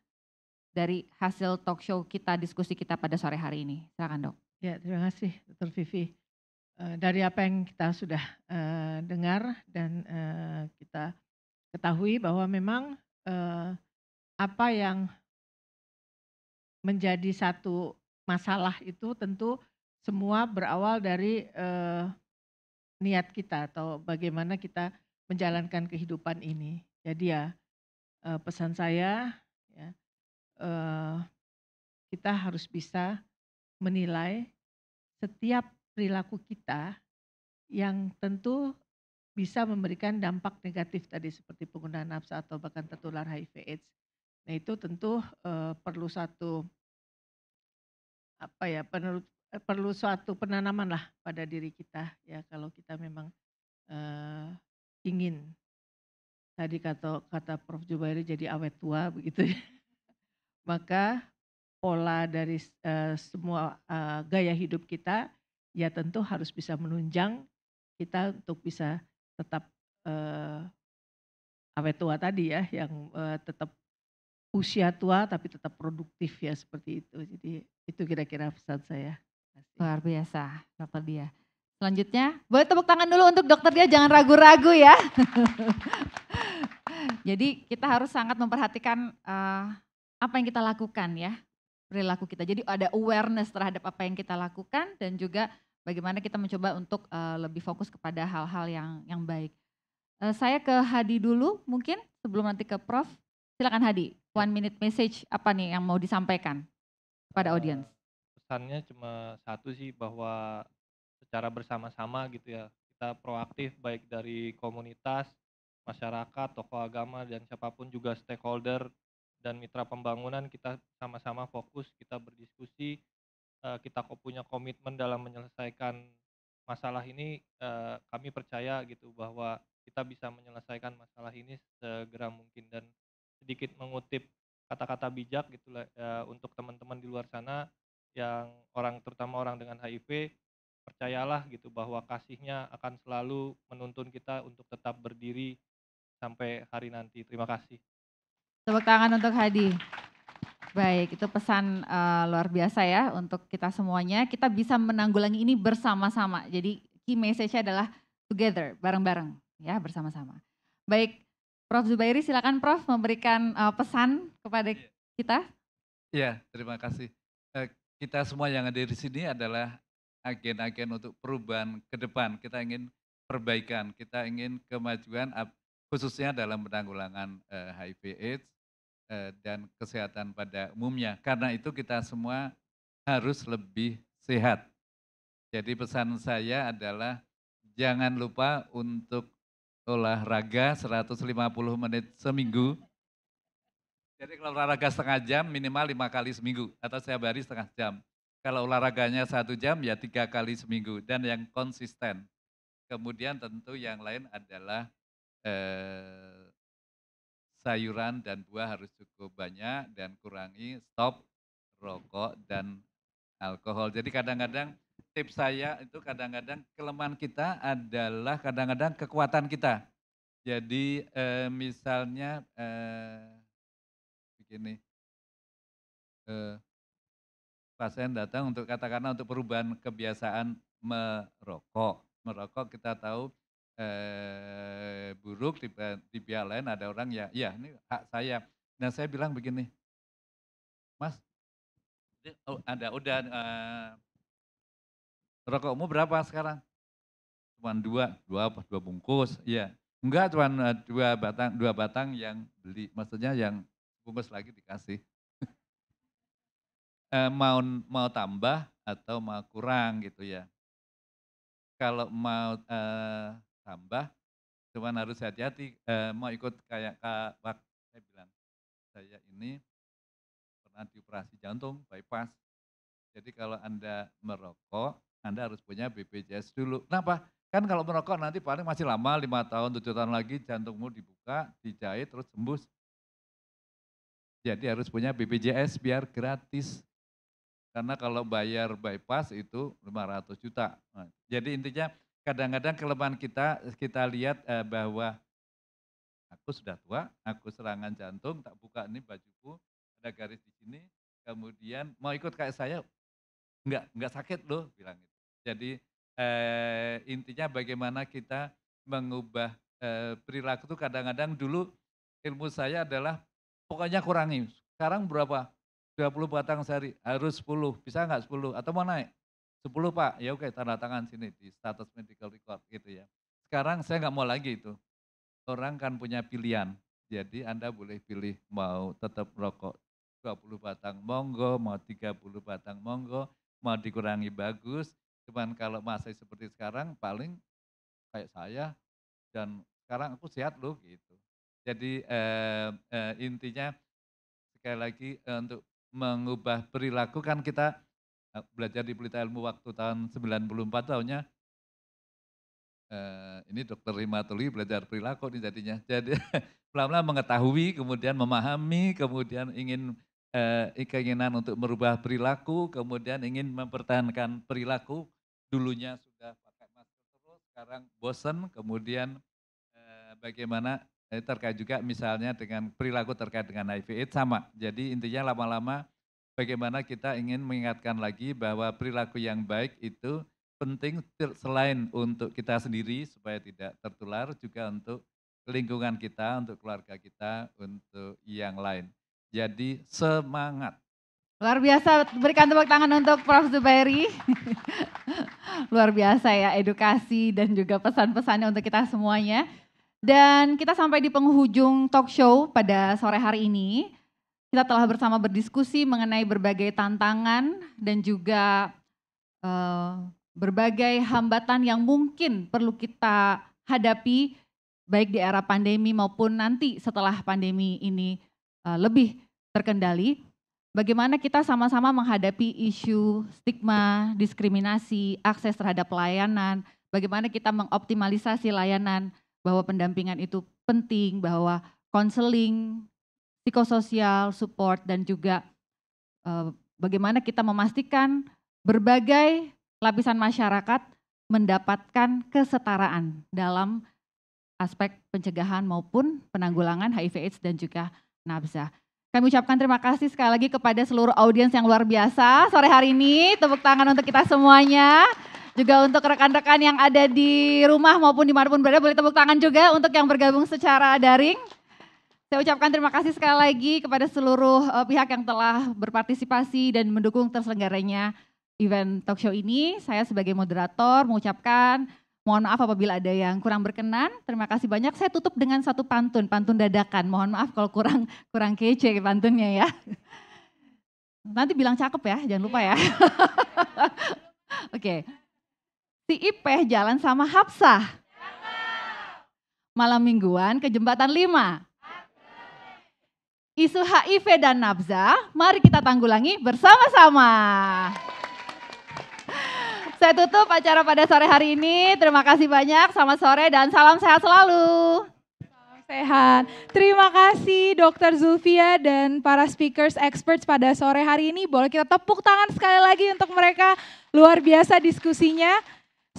[SPEAKER 4] dari hasil talk show kita, diskusi kita pada sore hari ini? Silakan dok.
[SPEAKER 6] Ya terima kasih Dokter Vivi. Uh, dari apa yang kita sudah uh, dengar dan uh, kita ketahui bahwa memang uh, apa yang menjadi satu masalah itu tentu semua berawal dari eh, niat kita atau bagaimana kita menjalankan kehidupan ini. Jadi ya eh, pesan saya ya eh, kita harus bisa menilai setiap perilaku kita yang tentu bisa memberikan dampak negatif tadi seperti penggunaan nafsu atau bahkan tertular HIV AIDS Nah itu tentu, uh, perlu satu apa ya, perlu eh, perlu suatu penanaman lah pada diri kita ya, kalau kita memang, uh, ingin tadi kata kata Prof. Jubairi jadi awet tua begitu ya. Maka pola dari uh, semua, uh, gaya hidup kita ya tentu harus bisa menunjang kita untuk bisa tetap, uh, awet tua tadi ya yang, uh, tetap usia tua tapi tetap produktif ya seperti itu. Jadi itu kira-kira pesan saya. Luar
[SPEAKER 4] biasa dokter dia. Selanjutnya, boleh tepuk tangan dulu untuk dokter dia jangan ragu-ragu ya. Jadi kita harus sangat memperhatikan uh, apa yang kita lakukan ya, perilaku kita. Jadi ada awareness terhadap apa yang kita lakukan dan juga bagaimana kita mencoba untuk uh, lebih fokus kepada hal-hal yang yang baik. Uh, saya ke Hadi dulu mungkin sebelum nanti ke Prof. Silakan Hadi one minute message apa nih yang mau disampaikan pada eh, audiens?
[SPEAKER 7] Pesannya cuma satu sih bahwa secara bersama-sama gitu ya kita proaktif baik dari komunitas, masyarakat, tokoh agama dan siapapun juga stakeholder dan mitra pembangunan kita sama-sama fokus, kita berdiskusi, eh, kita kok punya komitmen dalam menyelesaikan masalah ini eh, kami percaya gitu bahwa kita bisa menyelesaikan masalah ini segera mungkin dan sedikit mengutip kata-kata bijak gitu lah ya, untuk teman-teman di luar sana yang orang terutama orang dengan HIV percayalah gitu bahwa kasihnya akan selalu menuntun kita untuk tetap berdiri sampai hari nanti. Terima kasih.
[SPEAKER 4] Tepuk tangan untuk Hadi. Baik, itu pesan uh, luar biasa ya untuk kita semuanya. Kita bisa menanggulangi ini bersama-sama. Jadi key message-nya adalah together, bareng-bareng ya bersama-sama. Baik, Prof. Zubairi silakan Prof memberikan uh, pesan kepada iya. kita.
[SPEAKER 5] Ya, terima kasih. Eh, kita semua yang ada di sini adalah agen-agen untuk perubahan ke depan. Kita ingin perbaikan, kita ingin kemajuan khususnya dalam penanggulangan HIV eh, AIDS eh, dan kesehatan pada umumnya. Karena itu kita semua harus lebih sehat. Jadi pesan saya adalah jangan lupa untuk olahraga 150 menit seminggu. Jadi kalau olahraga setengah jam minimal lima kali seminggu atau saya hari setengah jam. Kalau olahraganya satu jam ya tiga kali seminggu dan yang konsisten. Kemudian tentu yang lain adalah eh, sayuran dan buah harus cukup banyak dan kurangi stop rokok dan alkohol. Jadi kadang-kadang tips saya itu kadang-kadang kelemahan kita adalah kadang-kadang kekuatan kita. Jadi eh, misalnya eh, begini, eh, pasien datang untuk katakanlah untuk perubahan kebiasaan merokok. Merokok kita tahu eh, buruk di, di pihak lain ada orang ya, ya ini hak saya. Nah saya bilang begini, Mas, oh, ada udah eh, Rokokmu berapa sekarang? Cuman dua, dua apa? Dua bungkus, iya. Enggak, cuma eh, dua batang, dua batang yang beli. Maksudnya yang bungkus lagi dikasih. e, mau mau tambah atau mau kurang gitu ya. Kalau mau e, tambah, cuma harus hati-hati. E, mau ikut kayak kak, Wak saya bilang, saya ini pernah dioperasi jantung bypass. Jadi kalau Anda merokok, anda harus punya BPJS dulu. Kenapa? Kan kalau merokok nanti paling masih lama, lima tahun, tujuh tahun lagi jantungmu dibuka, dijahit, terus sembuh. Jadi harus punya BPJS biar gratis. Karena kalau bayar bypass itu 500 juta. Nah, jadi intinya kadang-kadang kelemahan kita, kita lihat eh, bahwa aku sudah tua, aku serangan jantung, tak buka ini bajuku, ada garis di sini, kemudian mau ikut kayak saya, enggak, enggak sakit loh, bilang itu. Jadi eh, intinya bagaimana kita mengubah eh, perilaku itu kadang-kadang dulu ilmu saya adalah pokoknya kurangi. Sekarang berapa? 20 batang sehari, harus 10, bisa enggak 10? Atau mau naik? 10 pak, ya oke tanda tangan sini di status medical record gitu ya. Sekarang saya enggak mau lagi itu. Orang kan punya pilihan, jadi Anda boleh pilih mau tetap rokok 20 batang monggo, mau 30 batang monggo, mau dikurangi bagus, Cuman kalau masih seperti sekarang paling kayak saya dan sekarang aku sehat loh gitu. Jadi eh, eh, intinya sekali lagi eh, untuk mengubah perilaku kan kita eh, belajar di pelita ilmu waktu tahun 94 tahunnya eh, ini dokter tuli belajar perilaku nih jadinya. Jadi pelan-pelan mengetahui, kemudian memahami, kemudian ingin eh, keinginan untuk merubah perilaku, kemudian ingin mempertahankan perilaku, dulunya sudah pakai masker terus, sekarang bosen, kemudian eh, bagaimana eh, terkait juga misalnya dengan perilaku terkait dengan HIV AIDS sama. Jadi intinya lama-lama bagaimana kita ingin mengingatkan lagi bahwa perilaku yang baik itu penting selain untuk kita sendiri supaya tidak tertular juga untuk lingkungan kita, untuk keluarga kita, untuk yang lain. Jadi semangat.
[SPEAKER 4] Luar biasa, berikan tepuk tangan untuk Prof. Zubairi. Luar biasa ya edukasi dan juga pesan-pesannya untuk kita semuanya. Dan kita sampai di penghujung talk show pada sore hari ini. Kita telah bersama berdiskusi mengenai berbagai tantangan dan juga uh, berbagai hambatan yang mungkin perlu kita hadapi baik di era pandemi maupun nanti setelah pandemi ini uh, lebih terkendali bagaimana kita sama-sama menghadapi isu stigma, diskriminasi, akses terhadap pelayanan, bagaimana kita mengoptimalisasi layanan, bahwa pendampingan itu penting, bahwa konseling, psikososial, support, dan juga e, bagaimana kita memastikan berbagai lapisan masyarakat mendapatkan kesetaraan dalam aspek pencegahan maupun penanggulangan HIV AIDS dan juga nafsa. Kami ucapkan terima kasih sekali lagi kepada seluruh audiens yang luar biasa sore hari ini. Tepuk tangan untuk kita semuanya. Juga untuk rekan-rekan yang ada di rumah maupun dimanapun berada boleh tepuk tangan juga untuk yang bergabung secara daring. Saya ucapkan terima kasih sekali lagi kepada seluruh eh, pihak yang telah berpartisipasi dan mendukung terselenggaranya event talk show ini. Saya sebagai moderator mengucapkan Mohon maaf apabila ada yang kurang berkenan. Terima kasih banyak. Saya tutup dengan satu pantun, pantun dadakan. Mohon maaf kalau kurang kurang kece pantunnya ya. Nanti bilang cakep ya, jangan lupa ya. Oke. okay. Si Ipeh jalan sama Hapsah. Malam mingguan ke jembatan 5. Isu HIV dan NABZA mari kita tanggulangi bersama-sama.
[SPEAKER 2] Saya tutup acara pada sore hari ini. Terima kasih banyak. Selamat sore dan salam sehat selalu. Salam sehat. Terima kasih Dr. Zulfia dan para speakers experts pada sore hari ini. Boleh kita tepuk tangan sekali lagi untuk mereka. Luar biasa diskusinya.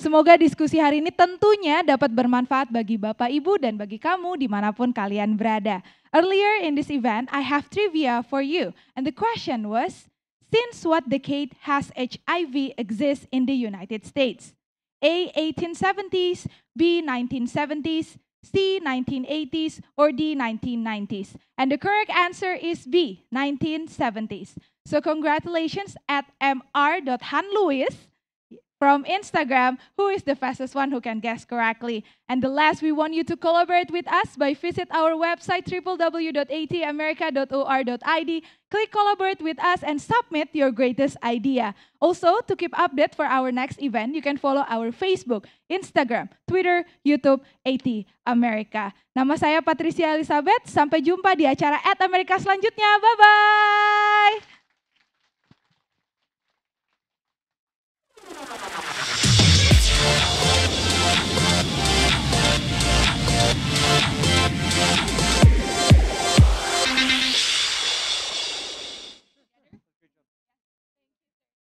[SPEAKER 2] Semoga diskusi hari ini tentunya dapat bermanfaat bagi Bapak, Ibu, dan bagi kamu dimanapun kalian berada. Earlier in this event, I have trivia for you. And the question was, Since what decade has HIV exists in the United States? A, 1870s, B, 1970s, C, 1980s, or D, 1990s? And the correct answer is B, 1970s. So congratulations at Mr from Instagram who is the fastest one who can guess correctly. And the last, we want you to collaborate with us by visit our website www.atamerica.or.id, click collaborate with us and submit your greatest idea. Also, to keep update for our next event, you can follow our Facebook, Instagram, Twitter, YouTube, AT America. Nama saya Patricia Elizabeth, sampai jumpa di acara At America selanjutnya. Bye-bye! ハハハハ